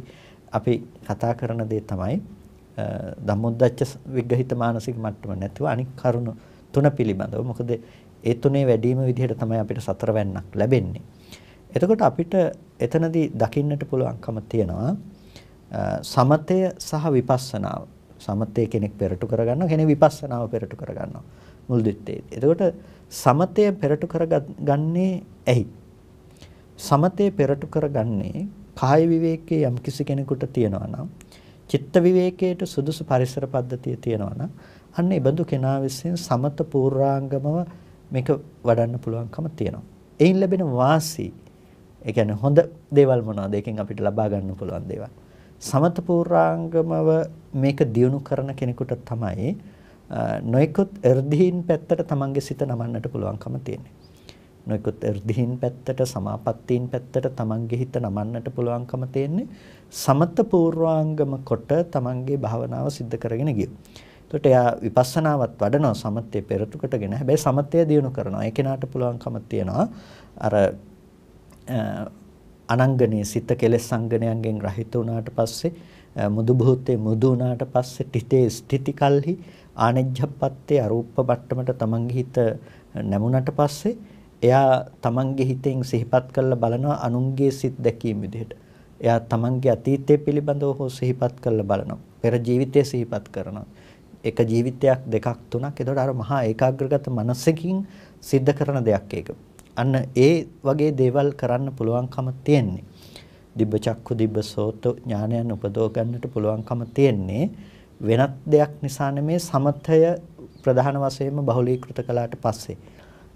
අපි කතා කරන දේ තමයි ධම්මොද්දච්ච විග්‍රහිත මානසික මට්ටම නැතුව අනික් කරුණු තුන පිළිබඳව. මොකද ඒ තුනේ වැඩිම විදිහට තමයි අපිට සතරවැන්නක් ලැබෙන්නේ. එතකොට අපිට එතනදී දකින්නට පුළුවන්කම තියෙනවා සමතය සහ විපස්සනාව. සමතය කෙනෙක් පෙරටු කරගන්නවා කෙනෙක් විපස්සනාව පෙරටු කරගන්නවා මුල් දෙත්තේ. එතකොට සමතය පෙරටු කරගන්නේ ඇයි? සමතය පෙරටු කරගන්නේ කාය විවේකයේ යම් කිසි කෙනෙකුට තියෙනවා නම් චිත්ත විවේකයට සුදුසු පරිසර පද්ධතිය තියෙනවා නම් අන්න ඒ බඳු කෙනා විසින් සමත පූර්වාංගමව මේක වඩන්න පුළුවන්කම තියෙනවා. එයින් ලැබෙන වාසි ඒ කියන්නේ හොඳ දේවල් මොනවද? ඒකෙන් අපිට ලබා ගන්න පුළුවන් දේවල්. සමත පූර්වාංගමව මේක දියුණු කරන කෙනෙකුට තමයි නොයෙකුත් එර්ධීන් පැත්තට තමන්ගේ සිත නමන්නට පුළුවන්කම තියෙනවා. නොයෙකුත් එර්ධීන් පැත්තට සමාපත්තීන් පැත්තට තමන්ගේ හිත නමන්නට පුළුවන්කම තියෙන්නේ සමත පූර්වාංගම කොට තමන්ගේ භාවනාව සිද්ධ කරගෙන ගියොත්. එතකොට එයා විපස්සනාවත් වඩනවා සමතේ පෙරටු කොටගෙන. හැබැයි සමතය දියුණු කරනවා. ඒ කෙනාට පුළුවන්කම තියෙනවා අර අනංගනේ සිත කෙලෙස් සංගණයන්ගෙන් රහිත වුණාට පස්සේ මුදු භූතේ මුදු වුණාට පස්සේ තිතේ ස්ථಿತಿ කල්හි ආනෙජ්ජප්පත්තේ අරූප බට්ටමට තමන්ගේ හිත නැමුණට පස්සේ එයා තමන්ගේ හිතෙන් සිහිපත් කරලා බලනවා අනුන්ගේ සිත් දැකීම විදිහට. එයා තමන්ගේ අතීතය පිළිබඳව හෝ සිහිපත් කරලා බලනවා. පෙර ජීවිතය සිහිපත් කරනවා. එක ජීවිතයක් දෙකක් තුනක්. එතකොට අර මහා ඒකාග්‍රගත මනසකින් සිද්ධ කරන දෙයක් ඒක. අන්න ඒ වගේ දේවල් කරන්න පුළුවන්කම තියෙන්නේ. දිබ්බ චක්කු දිබ්බ සෝත ඥානයන් උපදව ගන්නට පුළුවන්කම තියෙන්නේ. වෙනත් දෙයක් නිසා නෙමේ සමතය ප්‍රධාන වශයෙන්ම බහුලීකృత කළාට පස්සේ.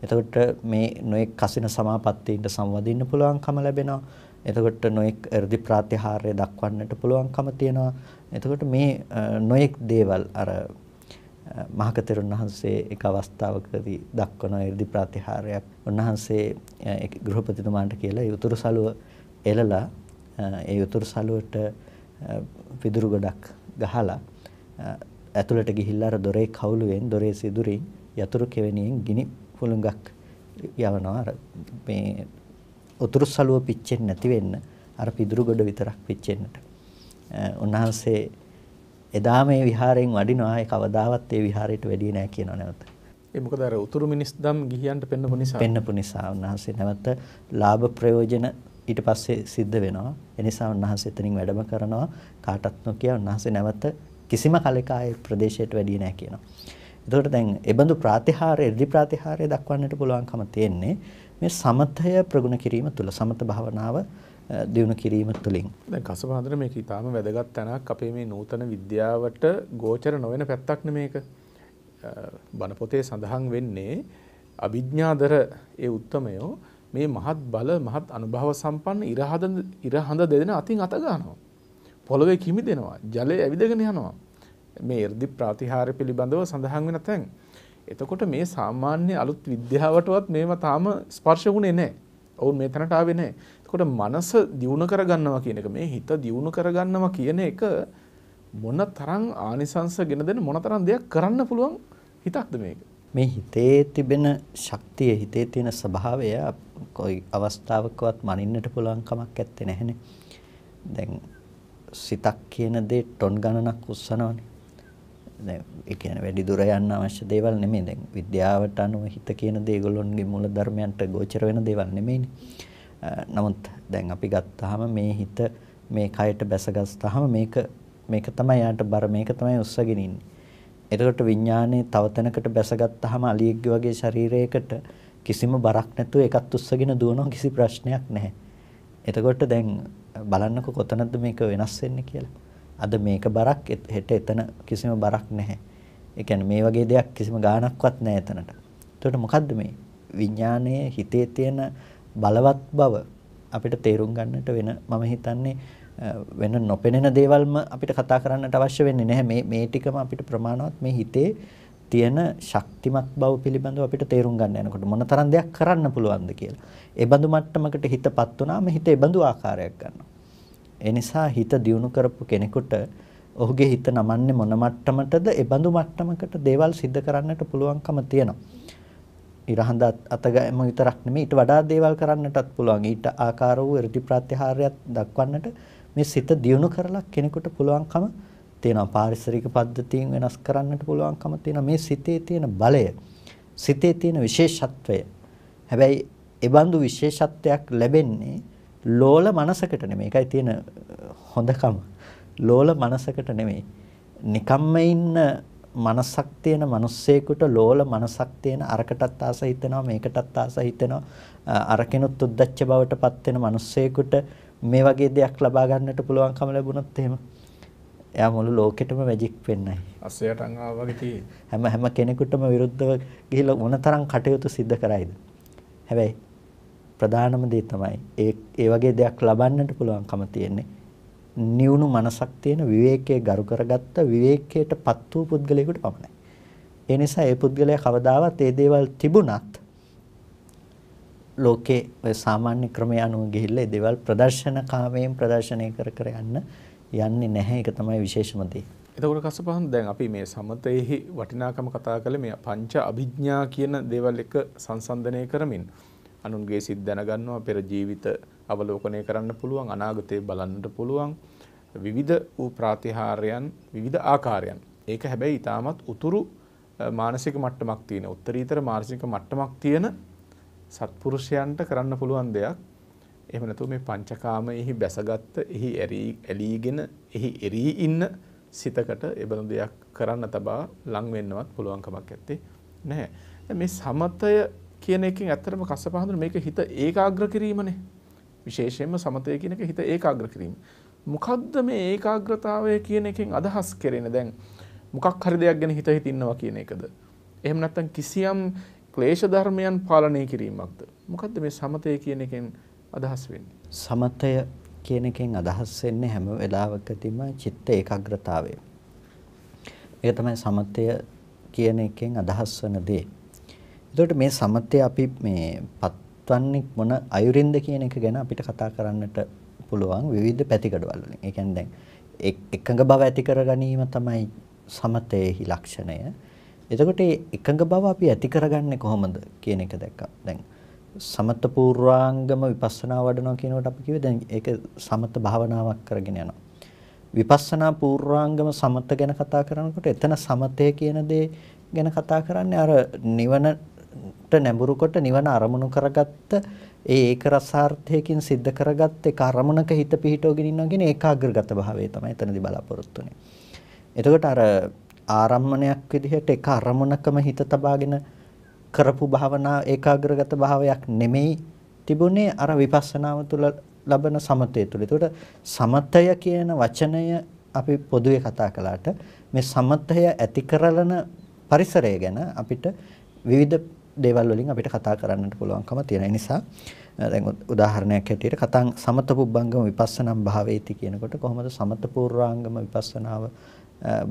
එතකොට මේ නොඑක් කසින සමාපත්තීන්ට සම්වදින්න පුළුවන්කම ලැබෙනවා. එතකොට නොඑක් එර්දි ප්‍රත්‍යහාරය දක්වන්නට පුළුවන්කම තියෙනවා. එතකොට මේ නොඑක් දේවල් අර මහකතරුන් වහන්සේ එක අවස්ථාවකදී දක්වන එර්දි ප්‍රත්‍යහාරයක් උන්වහන්සේ ගෘහපතිතුමාන්ට කියලා යතුරු සලුව එලලා ඒ යතුරු සලුවට පිදුරු ගොඩක් ගහලා ඇතුළට ගිහිල්ලා අර දොරේ කවුළුවෙන් දොරේ සිදුරින් යතුරු කෙවෙනියෙන් ගිනි හුළඟක් යවනවා අර මේ උතුරු සලුව පිච්චෙන්නේ නැති වෙන්න අර පිදුරු ගොඩ විතරක් පිච්චෙන්නට. උන්වහන්සේ එදා මේ විහාරයෙන් වඩිනවා ඒ කවදාවත් ඒ විහාරයට වැඩියේ නැහැ කියනවා නැවත. ඒ මොකද අර උතුරු මිනිස් දම් ගිහියන්ට පෙන්නපු නිසා. පෙන්නපු නිසා උන්වහන්සේ නැවත ලාභ ප්‍රයෝජන ඊට පස්සේ සිද්ධ වෙනවා. ඒ නිසා උන්වහන්සේ එතනින් වැඩම කරනවා කාටත් නොකිය උන්වහන්සේ නැවත කිසිම කලක ආයේ ප්‍රදේශයට වැඩිය නැහැ කියනවා. එතකොට දැන් ඒබඳු ප්‍රාතිහාර්ය ඉර්ධි ප්‍රාතිහාර්ය දක්වන්නට පුළුවන්කම තියෙන්නේ මේ සමතය ප්‍රගුණ කිරීම තුළ සමත භාවනාව දියුණු කිරීම තුළින්. දැන් කසපාදන මේක ඊටාම වැදගත් තැනක් අපේ මේ නූතන විද්‍යාවට ගෝචර නොවන පැත්තක් මේක. බණ පොතේ සඳහන් වෙන්නේ අවිඥාදර ඒ උත්තමයෝ මේ මහත් බල මහත් අනුභව සම්පන්න ඉරහඳ ඉරහඳ දෙදෙන අතින් අත ගන්නවා. පොළොවේ කිමිදෙනවා. ජලය ඇවිදගෙන යනවා. මේ 이르දි ප්‍රතිහාරය පිළිබඳව සඳහන් වෙන තැන්. එතකොට මේ සාමාන්‍ය අලුත් විද්‍යාවටවත් මේව තාම ස්පර්ශ වුණේ නැහැ. ඔවුන් මේ තැනට ආවේ නැහැ. එතකොට මනස දියුණු කරගන්නවා කියන එක මේ හිත දියුණු කරගන්නවා කියන එක මොන තරම් ආනිසංස ගෙන දෙන මොන තරම් දෙයක් කරන්න පුළුවන් හිතක්ද මේක? මේ හිතේ තිබෙන ශක්තිය හිතේ තියෙන ස්වභාවය කොයි අවස්ථාවකවත් මනින්නට පුළුවන් කමක් නැත්තේ නැහනේ. දැන් සිතක් කියන දේ ටොන් ගණනක් උස්සනවනේ. දැන් ඒ කියන්නේ වැඩි දුර යන්න අවශ්‍ය දේවල් නෙමෙයි. දැන් විද්‍යාවට අනුව හිත කියන දේ ඒගොල්ලොන්ගේ මූල ධර්මයන්ට ගෝචර වෙන දේවල් නෙමෙයිනේ. නමුත් දැන් අපි ගත්තාම මේ හිත මේ කයට බැසගත්තාම මේක මේක තමයි යාට බර මේක තමයි උස්සගෙන ඉන්නේ. එතකොට විඥානේ තව තැනකට බැසගත්තාම අලියෙක්ගේ වගේ ශරීරයකට කිසිම බරක් නැතුව එකත් උස්සගෙන දුවනවා කිසි ප්‍රශ්නයක් නැහැ. එතකොට දැන් බලන්නකො කොතනද මේක වෙනස් වෙන්නේ කියලා. අද මේක බරක් හෙට එතන කිසිම බරක් නැහැ. ඒ කියන්නේ මේ වගේ දෙයක් කිසිම ගාණක්වත් නැහැ එතනට. එතකොට මොකද්ද මේ විඥානයේ හිතේ තියෙන බලවත් බව අපිට තේරුම් ගන්නට වෙන මම හිතන්නේ වෙන නොපෙනෙන දේවල්ම අපිට කතා කරන්නට අවශ්‍ය වෙන්නේ නැහැ. මේ මේ ටිකම අපිට ප්‍රමාණවත් මේ හිතේ තියෙන ශක්තිමත් බව පිළිබඳව අපිට තේරුම් ගන්න යනකොට මොනතරම් දෙයක් කරන්න පුළුවන්ද කියලා. ඒ බඳු මට්ටමකට හිතපත් වුණාම හිත ඒ බඳු ආකාරයක් ගන්නවා. ඒ නිසා හිත දියුණු කරපු කෙනෙකුට ඔහුගේ හිත නමන්නේ මොන මට්ටමටද ඒ බඳු මට්ටමකට දේවල් සිද්ධ කරන්නට පුළුවන්කම තියෙනවා. ඉරහඳ අතගෑම විතරක් නෙමෙයි ඊට වඩා දේවල් කරන්නටත් පුළුවන්. ඊට ආකාර වූ ඍටි ප්‍රත්‍යහාරයක් දක්වන්නට මේ සිත දියුණු කරලා කෙනෙකුට පුළුවන්කම තියෙනවා පාරිසරික පද්ධතීන් වෙනස් කරන්නට පුළුවන්කම තියෙනවා මේ සිතේ තියෙන බලය සිතේ තියෙන විශේෂත්වය හැබැයි ඒ බඳු විශේෂත්වයක් ලැබෙන්නේ ලෝල මනසකට නෙමෙයි ඒකයි තියෙන හොඳකම ලෝල මනසකට නෙමෙයි නිකම්ම ඉන්න මනසක් තියෙන මිනිස්සෙකුට ලෝල මනසක් තියෙන අරකටත් ආස හිතෙනවා මේකටත් ආස හිතෙනවා අරකිනුත් උද්දච්ච බවටපත් වෙන මිනිස්සෙකුට මේ වගේ දෙයක් ලබා ගන්නට පුළුවන්කම ලැබුණොත් එහෙම එයා මුළු ලෝකෙටම මැජික් පෙන්නයි. අසයටන් වගේ හැම හැම කෙනෙකුටම විරුද්ධව ගිහිල්ලා මොනතරම් කටයුතු සිද්ධ කරයිද. හැබැයි ප්‍රධානම දේ තමයි ඒ ඒ වගේ දෙයක් ලබන්නට පුළුවන්කම තියෙන්නේ. නියුණු මනසක් තියෙන විවේකයේ ගරු කරගත්ත විවේකයටපත් වූ පුද්ගලයෙකුට පමණයි. ඒ නිසා ඒ පුද්ගලයා කවදාවත් ඒ දේවල් තිබුණත් ලෝකේ සාමාන්‍ය ක්‍රමය අනුව ගිහිල්ලා ඒ දේවල් ප්‍රදර්ශන කාමයෙන් ප්‍රදර්ශනය කර කර යන්න යන්නේ නැහැ ඒක තමයි විශේෂම දේ. එතකොට කසපහන් දැන් අපි මේ සමතයෙහි වටිනාකම කතා කළේ මේ පංච අභිඥා කියන දේවල් එක සංසන්දනය කරමින් අනුන්ගේ සිත් දැනගන්නවා පෙර ජීවිත අවලෝකනය කරන්න පුළුවන් අනාගතේ බලන්නට පුළුවන් විවිධ වූ ප්‍රාතිහාර්යයන් විවිධ ආකාරයන් ඒක හැබැයි ඊටමත් උතුරු මානසික මට්ටමක් තියෙන උත්තරීතර මානසික මට්ටමක් තියෙන සත්පුරුෂයන්ට කරන්න පුළුවන් දෙයක් එහෙම නැතුව මේ පංචකාමයෙහි බැසගත්ත එහි ඇලීගෙන එහි එරී ඉන්න සිතකට එබඳු දෙයක් කරන්න තබා ලං වෙන්නවත් පුළුවන්කමක් ඇත්තේ නැහැ. මේ සමතය කියන එකෙන් ඇත්තටම කස්සපහඳුන මේක හිත ඒකාග්‍ර කිරීමනේ. විශේෂයෙන්ම සමතය කියන එක හිත ඒකාග්‍ර කිරීම. මොකද්ද මේ ඒකාග්‍රතාවය කියන එකෙන් අදහස් කරන්නේ දැන් මොකක් හරි දෙයක් ගැන හිත හිතින්නවා කියන එකද? එහෙම නැත්නම් කිසියම් ක්ලේශ ධර්මයන් පාලනය කිරීමක්ද? මොකද්ද මේ සමතය කියන එකෙන් අදහස් වෙන්නේ. සමතය කියන එකෙන් අදහස් වෙන්නේ හැම වෙලාවකදීම චිත්ත ඒකාග්‍රතාවය. ඒක තමයි සමතය කියන එකෙන් අදහස් වෙන දේ. එතකොට මේ සමතය අපි මේ පත්වන්නේ මොන අයුරින්ද කියන එක ගැන අපිට කතා කරන්නට පුළුවන් විවිධ පැතිකඩවල වලින්. ඒ කියන්නේ දැන් එකඟ බව ඇති කර ගැනීම තමයි සමතයෙහි ලක්ෂණය. එතකොට එකඟ බව අපි ඇති කරගන්නේ කොහොමද කියන එක දැක්කා. දැන් සමත පූර්වාංගම විපස්සනා වඩනවා කියනකොට අපි කිව්වේ දැන් ඒක සමත භාවනාවක් කරගෙන යනවා. විපස්සනා පූර්වාංගම සමත ගැන කතා කරනකොට එතන සමතය කියන දේ ගැන කතා කරන්නේ අර නිවනට නැඹුරු කොට නිවන අරමුණු කරගත්ත ඒ ඒක රසාර්ථයකින් සිද්ධ කරගත්ත ඒක අරමුණක හිත පිහිටවගෙන ඉන්නවා කියන ඒකාග්‍රගත භාවය තමයි එතනදී බලාපොරොත්තු වෙන්නේ. එතකොට අර ආරම්මණයක් විදිහට එක අරමුණකම හිත තබාගෙන කරපු භාවනා ඒකාග්‍රගත භාවයක් නෙමෙයි තිබුණේ අර විපස්සනාව තුළ ලබන සමතය තුළ. ඒකට සමතය කියන වචනය අපි පොදුවේ කතා කළාට මේ සමතය ඇති කරලන පරිසරය ගැන අපිට විවිධ දේවල් වලින් අපිට කතා කරන්නට පුළුවන්කම තියෙන නිසා දැන් උදාහරණයක් හැටියට කතං සමත පුබ්බංගම විපස්සනම් භාවේති කියනකොට කොහොමද සමත පූර්වාංගම විපස්සනාව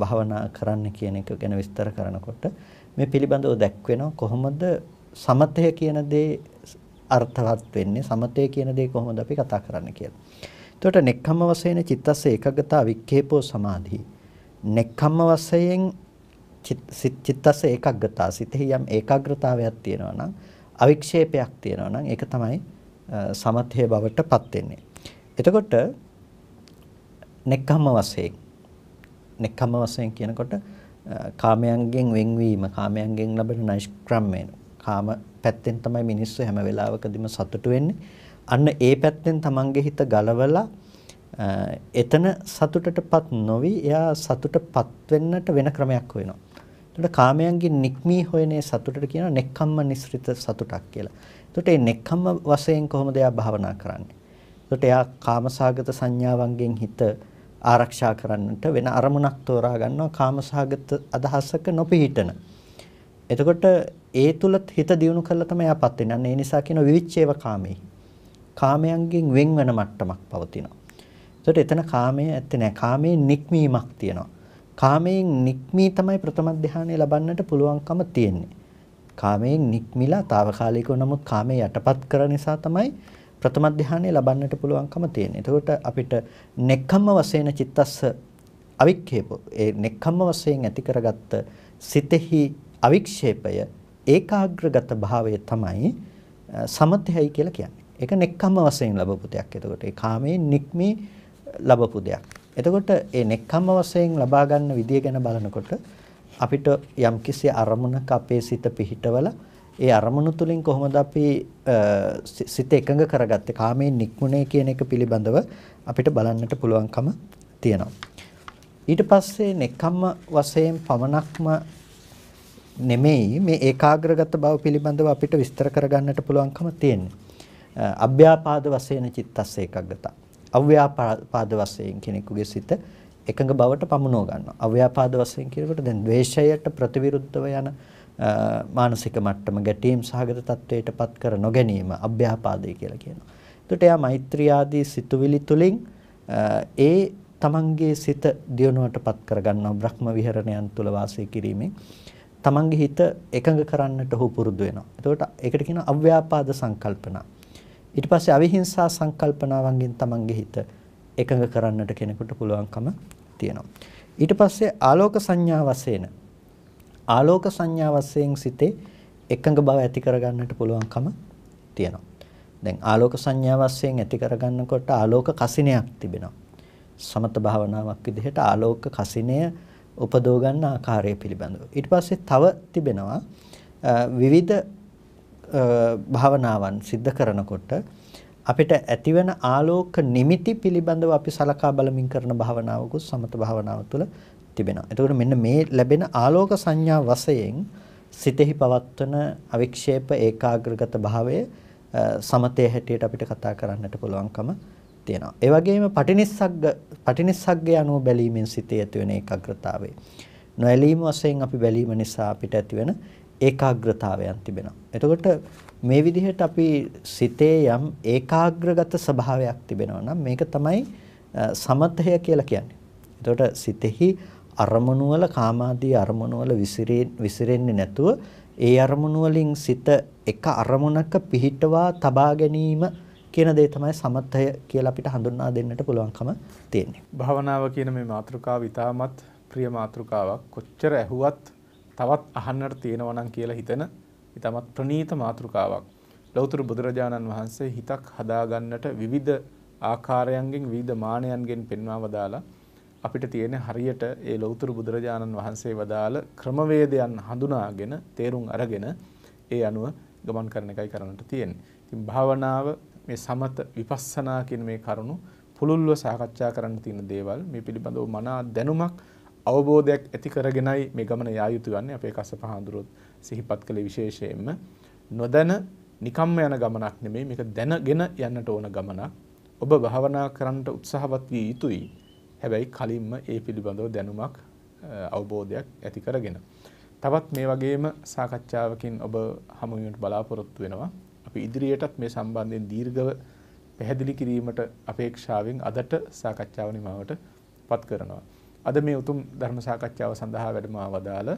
භාවනා කරන්න කියන එක ගැන විස්තර කරනකොට මේ පිළිබඳව දැක්වෙනවා කොහොමද සමතය කියන දේ අර්ථවත් වෙන්නේ සමතය කියන දේ කොහොමද අපි කතා කරන්න කියලා. එතකොට නෙක්ඛම්ම වශයෙන් චිත්තස්ස ඒකගතා වික්ඛේපෝ සමාධි. නෙක්ඛම්ම වශයෙන් චිත්තස්ස ඒකග්ගතා සිතෙහි යම් ඒකාග්‍රතාවයක් තියෙනවා නම් අවික්ෂේපයක් තියෙනවා නම් ඒක තමයි සමතේ බවට පත් වෙන්නේ. එතකොට නෙක්ඛම්ම වශයෙන් නෙක්ඛම්ම වශයෙන් කියනකොට කාමයන්ගෙන් වෙන්වීම කාමයන්ගෙන් ලැබෙන නෛෂ්ක්‍රම්‍යය කාම පැත්තෙන් තමයි මිනිස්සු හැම වෙලාවකදීම සතුටු වෙන්නේ අන්න ඒ පැත්තෙන් තමන්ගේ හිත ගලවලා එතන සතුටටපත් නොවි එයා සතුටපත් වෙන්නට වෙන ක්‍රමයක් හොයනවා එතකොට කාමයන්ගෙන් නික්මී හොයනේ සතුටට කියනවා නෙක්ඛම්ම නිස්සෘත සතුටක් කියලා එතකොට මේ නෙක්ඛම්ම වශයෙන් කොහොමද එයා භාවනා කරන්නේ එතකොට එයා කාමසාගත සංඥාවන්ගෙන් හිත ආරක්ෂා කරන්නට වෙන අරමුණක් තෝරා ගන්නවා කාමසහගත අදහසක නොපිහිටන. එතකොට ඒ තුලත් හිත දියුණු කළා තමයි යපත් වෙනන්නේ. ඒ නිසා කියන විවිච්ඡේව කාමේ. කාමයන්ගෙන් වෙන් වෙන මට්ටමක් පවතිනවා. එතකොට එතන කාමයේ ඇත්තේ නැහැ. කාමයේ නික්මීමක් තියෙනවා. කාමයෙන් නික්මී තමයි ප්‍රථම ධානය ලබන්නට පුළුවන්කම තියෙන්නේ. කාමයෙන් නික්මිලා తాවකාලිකව නමුත් කාමයේ යටපත් කර නිසා තමයි ප්‍රථම ධානය ලබන්නට පුළුවන්කම තියෙන. එතකොට අපිට නෙක්ඛම්ම වශයෙන් චිත්තස්ස අවික්ෂේප ඒ නෙක්ඛම්ම වශයෙන් ඇති කරගත්ත සිතෙහි අවික්ෂේපය ඒකාග්‍රගත භාවය තමයි සමතයයි කියලා කියන්නේ. ඒක නෙක්ඛම්ම වශයෙන් ලැබපු දෙයක්. එතකොට ඒ කාමයේ නික්මී ලැබපු දෙයක්. එතකොට ඒ නෙක්ඛම්ම වශයෙන් ලබා ගන්න විදිය ගැන බලනකොට අපිට යම්කිසි අරමුණක අපේ සිත පිහිටවලා ඒ අරමුණු තුලින් කොහොමද අපි සිත එකඟ කරගත්තේ කාමයෙන් නික්මුණේ කියන එක පිළිබඳව අපිට බලන්නට පුළුවන්කම තියෙනවා. ඊට පස්සේ නෙක්ඛම්ම වශයෙන් පමණක්ම නෙමෙයි මේ ඒකාග්‍රගත බව පිළිබඳව අපිට විස්තර කරගන්නට පුළුවන්කම තියෙන්නේ. අභ්‍යාපාද වශයෙන් චිත්තස්ස ඒකග්ගත. අව්‍යාපාද වශයෙන් කෙනෙකුගේ සිත එකඟ බවට පමුණව ගන්නවා. අව්‍යාපාද වශයෙන් කියනකොට දැන් ද්වේෂයට ප්‍රතිවිරුද්ධව යන මානසික මට්ටම ගැටීම් සහගත තත්වයටපත් කර නොගැනීම අභ්‍යාපාදේ කියලා කියනවා. එතකොට එයා මෛත්‍රී ආදී සිතුවිලි තුලින් ඒ තමන්ගේ සිත දියුණුවටපත් කරගන්නවා බ්‍රහ්ම විහරණයන් තුල වාසය කිරීමෙන්. තමන්ගේ හිත එකඟ කරන්නට හෝ පුරුදු වෙනවා. එතකොට ඒකට කියනවා අව්‍යාපාද සංකල්පනා. ඊට පස්සේ අවිහිංසා සංකල්පනාවන්ගෙන් තමන්ගේ හිත එකඟ කරන්නට කෙනෙකුට පුළුවන්කම තියෙනවා. ඊට පස්සේ ආලෝක සංඥා වශයෙන් ආලෝක සංඥා වශයෙන් සිතේ එකඟ බව ඇති කරගන්නට පුළුවන්කම තියෙනවා. දැන් ආලෝක සංඥා වශයෙන් ඇති කරගන්නකොට ආලෝක කසිනයක් තිබෙනවා. සමත භාවනාවක් විදිහට ආලෝක කසිනය උපදව ගන්න ආකාරය පිළිබඳව. ඊට පස්සේ තව තිබෙනවා විවිධ භාවනාවන් සිද්ධ කරනකොට අපිට ඇතිවන ආලෝක නිමිති පිළිබඳව අපි සලකා බලමින් කරන භාවනාවකුත් සමත භාවනාව තුළ තිබෙනවා. එතකොට මෙන්න මේ ලැබෙන ආලෝක සංඥා වශයෙන් සිතෙහි පවත්වන අවික්ෂේප ඒකාග්‍රගත භාවය සමතේ හැටියට අපිට කතා කරන්නට පුළුවන්කම තියෙනවා. ඒ වගේම පටිනිස්සග්ග පටිනිස්සග්ගය අනුව බැලීමෙන් සිතේ ඇතිවෙන ඒකාග්‍රතාවය. නොඇලීම වශයෙන් අපි බැලීම නිසා අපිට ඇතිවෙන ඒකාග්‍රතාවයන් තිබෙනවා. එතකොට මේ විදිහට අපි සිතේ යම් ඒකාග්‍රගත ස්වභාවයක් තිබෙනවා නම් මේක තමයි සමතය කියලා කියන්නේ. එතකොට සිතෙහි අරමුණු වල කාමාදී අරමුණු වල විසිරෙන්නේ නැතුව ඒ අරමුණු වලින් සිත එක අරමුණක පිහිටවා තබා ගැනීම කියන දේ තමයි සමතය කියලා අපිට හඳුන්වා දෙන්නට පුළුවන්කම තියෙන්නේ. භාවනාව කියන මේ මාතෘකාව ඉතාමත් ප්‍රිය මාතෘකාවක්. කොච්චර ඇහුවත් තවත් අහන්නට තියෙනවා නම් කියලා හිතන ඉතාමත් ප්‍රණීත මාතෘකාවක්. ලෞතර බුදුරජාණන් වහන්සේ හිතක් හදාගන්නට විවිධ ආකාරයන්ගෙන් විවිධ මානයන්ගෙන් පෙන්වා වදාලා අපිට තියෙන හරියට ඒ ලෞතර බුදුරජාණන් වහන්සේ වදාළ ක්‍රමවේදයන් හඳුනාගෙන තේරුම් අරගෙන ඒ අනුව ගමන් කරන එකයි කරන්නට තියෙන්නේ. ඉතින් භාවනාව මේ සමත විපස්සනා කියන මේ කරුණු පුළුල්ව සාකච්ඡා කරන්න තියෙන දේවල් මේ පිළිබඳව මනා දැනුමක් අවබෝධයක් ඇති කරගෙනයි මේ ගමන යා යුතු වන්නේ අපේ කස්සප හඳුරොත් සිහිපත් කළේ විශේෂයෙන්ම නොදැන නිකම්ම යන ගමනක් නෙමෙයි මේක දැනගෙන යන්නට ඕන ගමනක් ඔබ භාවනා කරන්නට උත්සාහවත් විය යුතුයි හැබැයි කලින්ම ඒ පිළිබඳව දැනුමක් අවබෝධයක් ඇති කරගෙන. තවත් මේ වගේම සාකච්ඡාවකින් ඔබ හමුවීමට බලාපොරොත්තු වෙනවා. අපි ඉදිරියටත් මේ සම්බන්ධයෙන් දීර්ඝව පැහැදිලි කිරීමට අපේක්ෂාවෙන් අදට සාකච්ඡාව නිමවට පත් කරනවා. අද මේ උතුම් ධර්ම සාකච්ඡාව සඳහා වැඩම වදාළ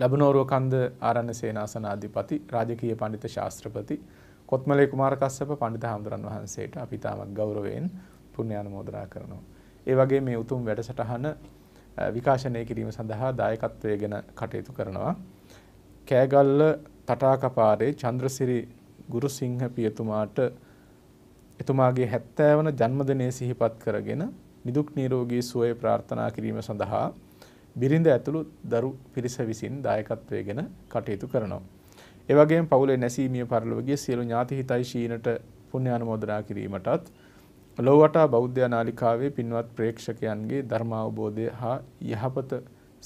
ලැබනෝරුව කන්ද ආරණ්‍ය සේනාසනාධිපති රාජකීය පඬිත ශාස්ත්‍රපති කොත්මලේ කුමාරකස්සප පඬිත හාමුදුරන් වහන්සේට අපි තාමත් ගෞරවයෙන් පුණ්‍ය ආනුමෝදනා කරනවා. ඒ වගේ මේ උතුම් වැඩසටහන විකාශනය කිරීම සඳහා දායකත්වය ගැන කටයුතු කරනවා. කෑගල්ල තටාකපාරේ චන්ද්‍රසිරි ගුරුසිංහ පියතුමාට එතුමාගේ 70 වන ජන්මදිනය සිහිපත් කරගෙන නිදුක් නිරෝගී සුවය ප්‍රාර්ථනා කිරීම සඳහා බිරිඳ ඇතුළු දරු පිරිස විසින් දායකත්වයගෙන කටයුතු කරනවා. ඒ වගේම පවුලේ නැසීමිය පරිලෝකයේ සියලු ඥාති හිතයිශීනට පුණ්‍ය අනුමෝදනා කිරීමටත් ලොවටා බෞද්ධ නාලිකාවේ පින්වත් ප්‍රේක්ෂකයන්ගේ ධර්මාවබෝධය හා යහපත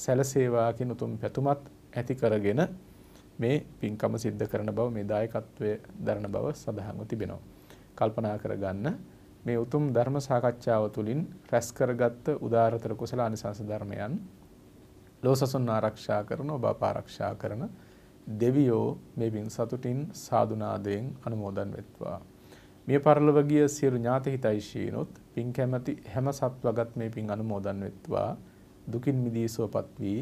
සැලසේවා කියන උතුම් පැතුමත් ඇති කරගෙන මේ පින්කම සිද්ධ කරන බව මේ දායකත්වය දරන බව සඳහන්ව තිබෙනවා. කල්පනා කරගන්න මේ උතුම් ධර්ම සාකච්ඡාව තුළින් රැස් කරගත්ත උදාරතර කුසල අනිසංස ධර්මයන් ලෝසසුන් ආරක්ෂා කරන ඔබ ආරක්ෂා කරන දෙවියෝ මේ වින් සතුටින් සාදුනාදයෙන් අනුමෝදන් වෙත්වා මිය පරලොව ගිය සියලු ඥාත හිතයිෂීනොත් පින් කැමැති හැම සත්වගත් මේ පින් අනුමෝදන් වෙත්වා දුකින් මිදී සුවපත් වී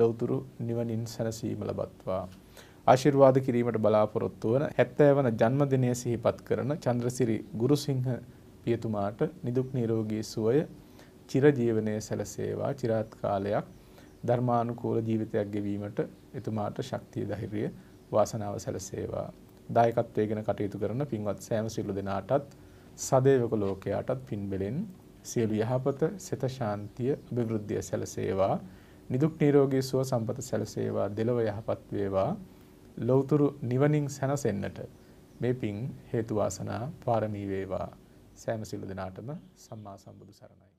ලෞතුරු නිවනින් සැනසීම ලබත්වා ආශිර්වාද කිරීමට බලාපොරොත්තු වන 70 වන ජන්මදිනය සිහිපත් කරන චන්ද්‍රසිරි ගුරුසිංහ පියතුමාට නිදුක් නිරෝගී සුවය චිරජීවනයේ සැලසේවා চিරාත් කාලයක් ධර්මානුකූල ජීවිතයක් ගෙවීමට එතුමාට ශක්තිය ධෛර්යය වාසනාව සැලසේවා දායකත්වයගෙන කටයුතු කරන පින්වත් සෑම සිල්ලු දෙනාටත් සදේවක ලෝකයාටත් පින් බෙලෙන් සියලු යහපත සිත ශාන්තිය අභිවෘද්ධිය සැලසේවා නිදුක් නිරෝගී සුව සම්පත සැලසේවා දෙලොව යහපත් වේවා ලෞතුරු නිවනින් සැනසෙන්නට මේ පිං හේතු වාසනා පාරමී වේවා සෑම සිළු දිනාටම සම්මා සම්බුදු සරණයි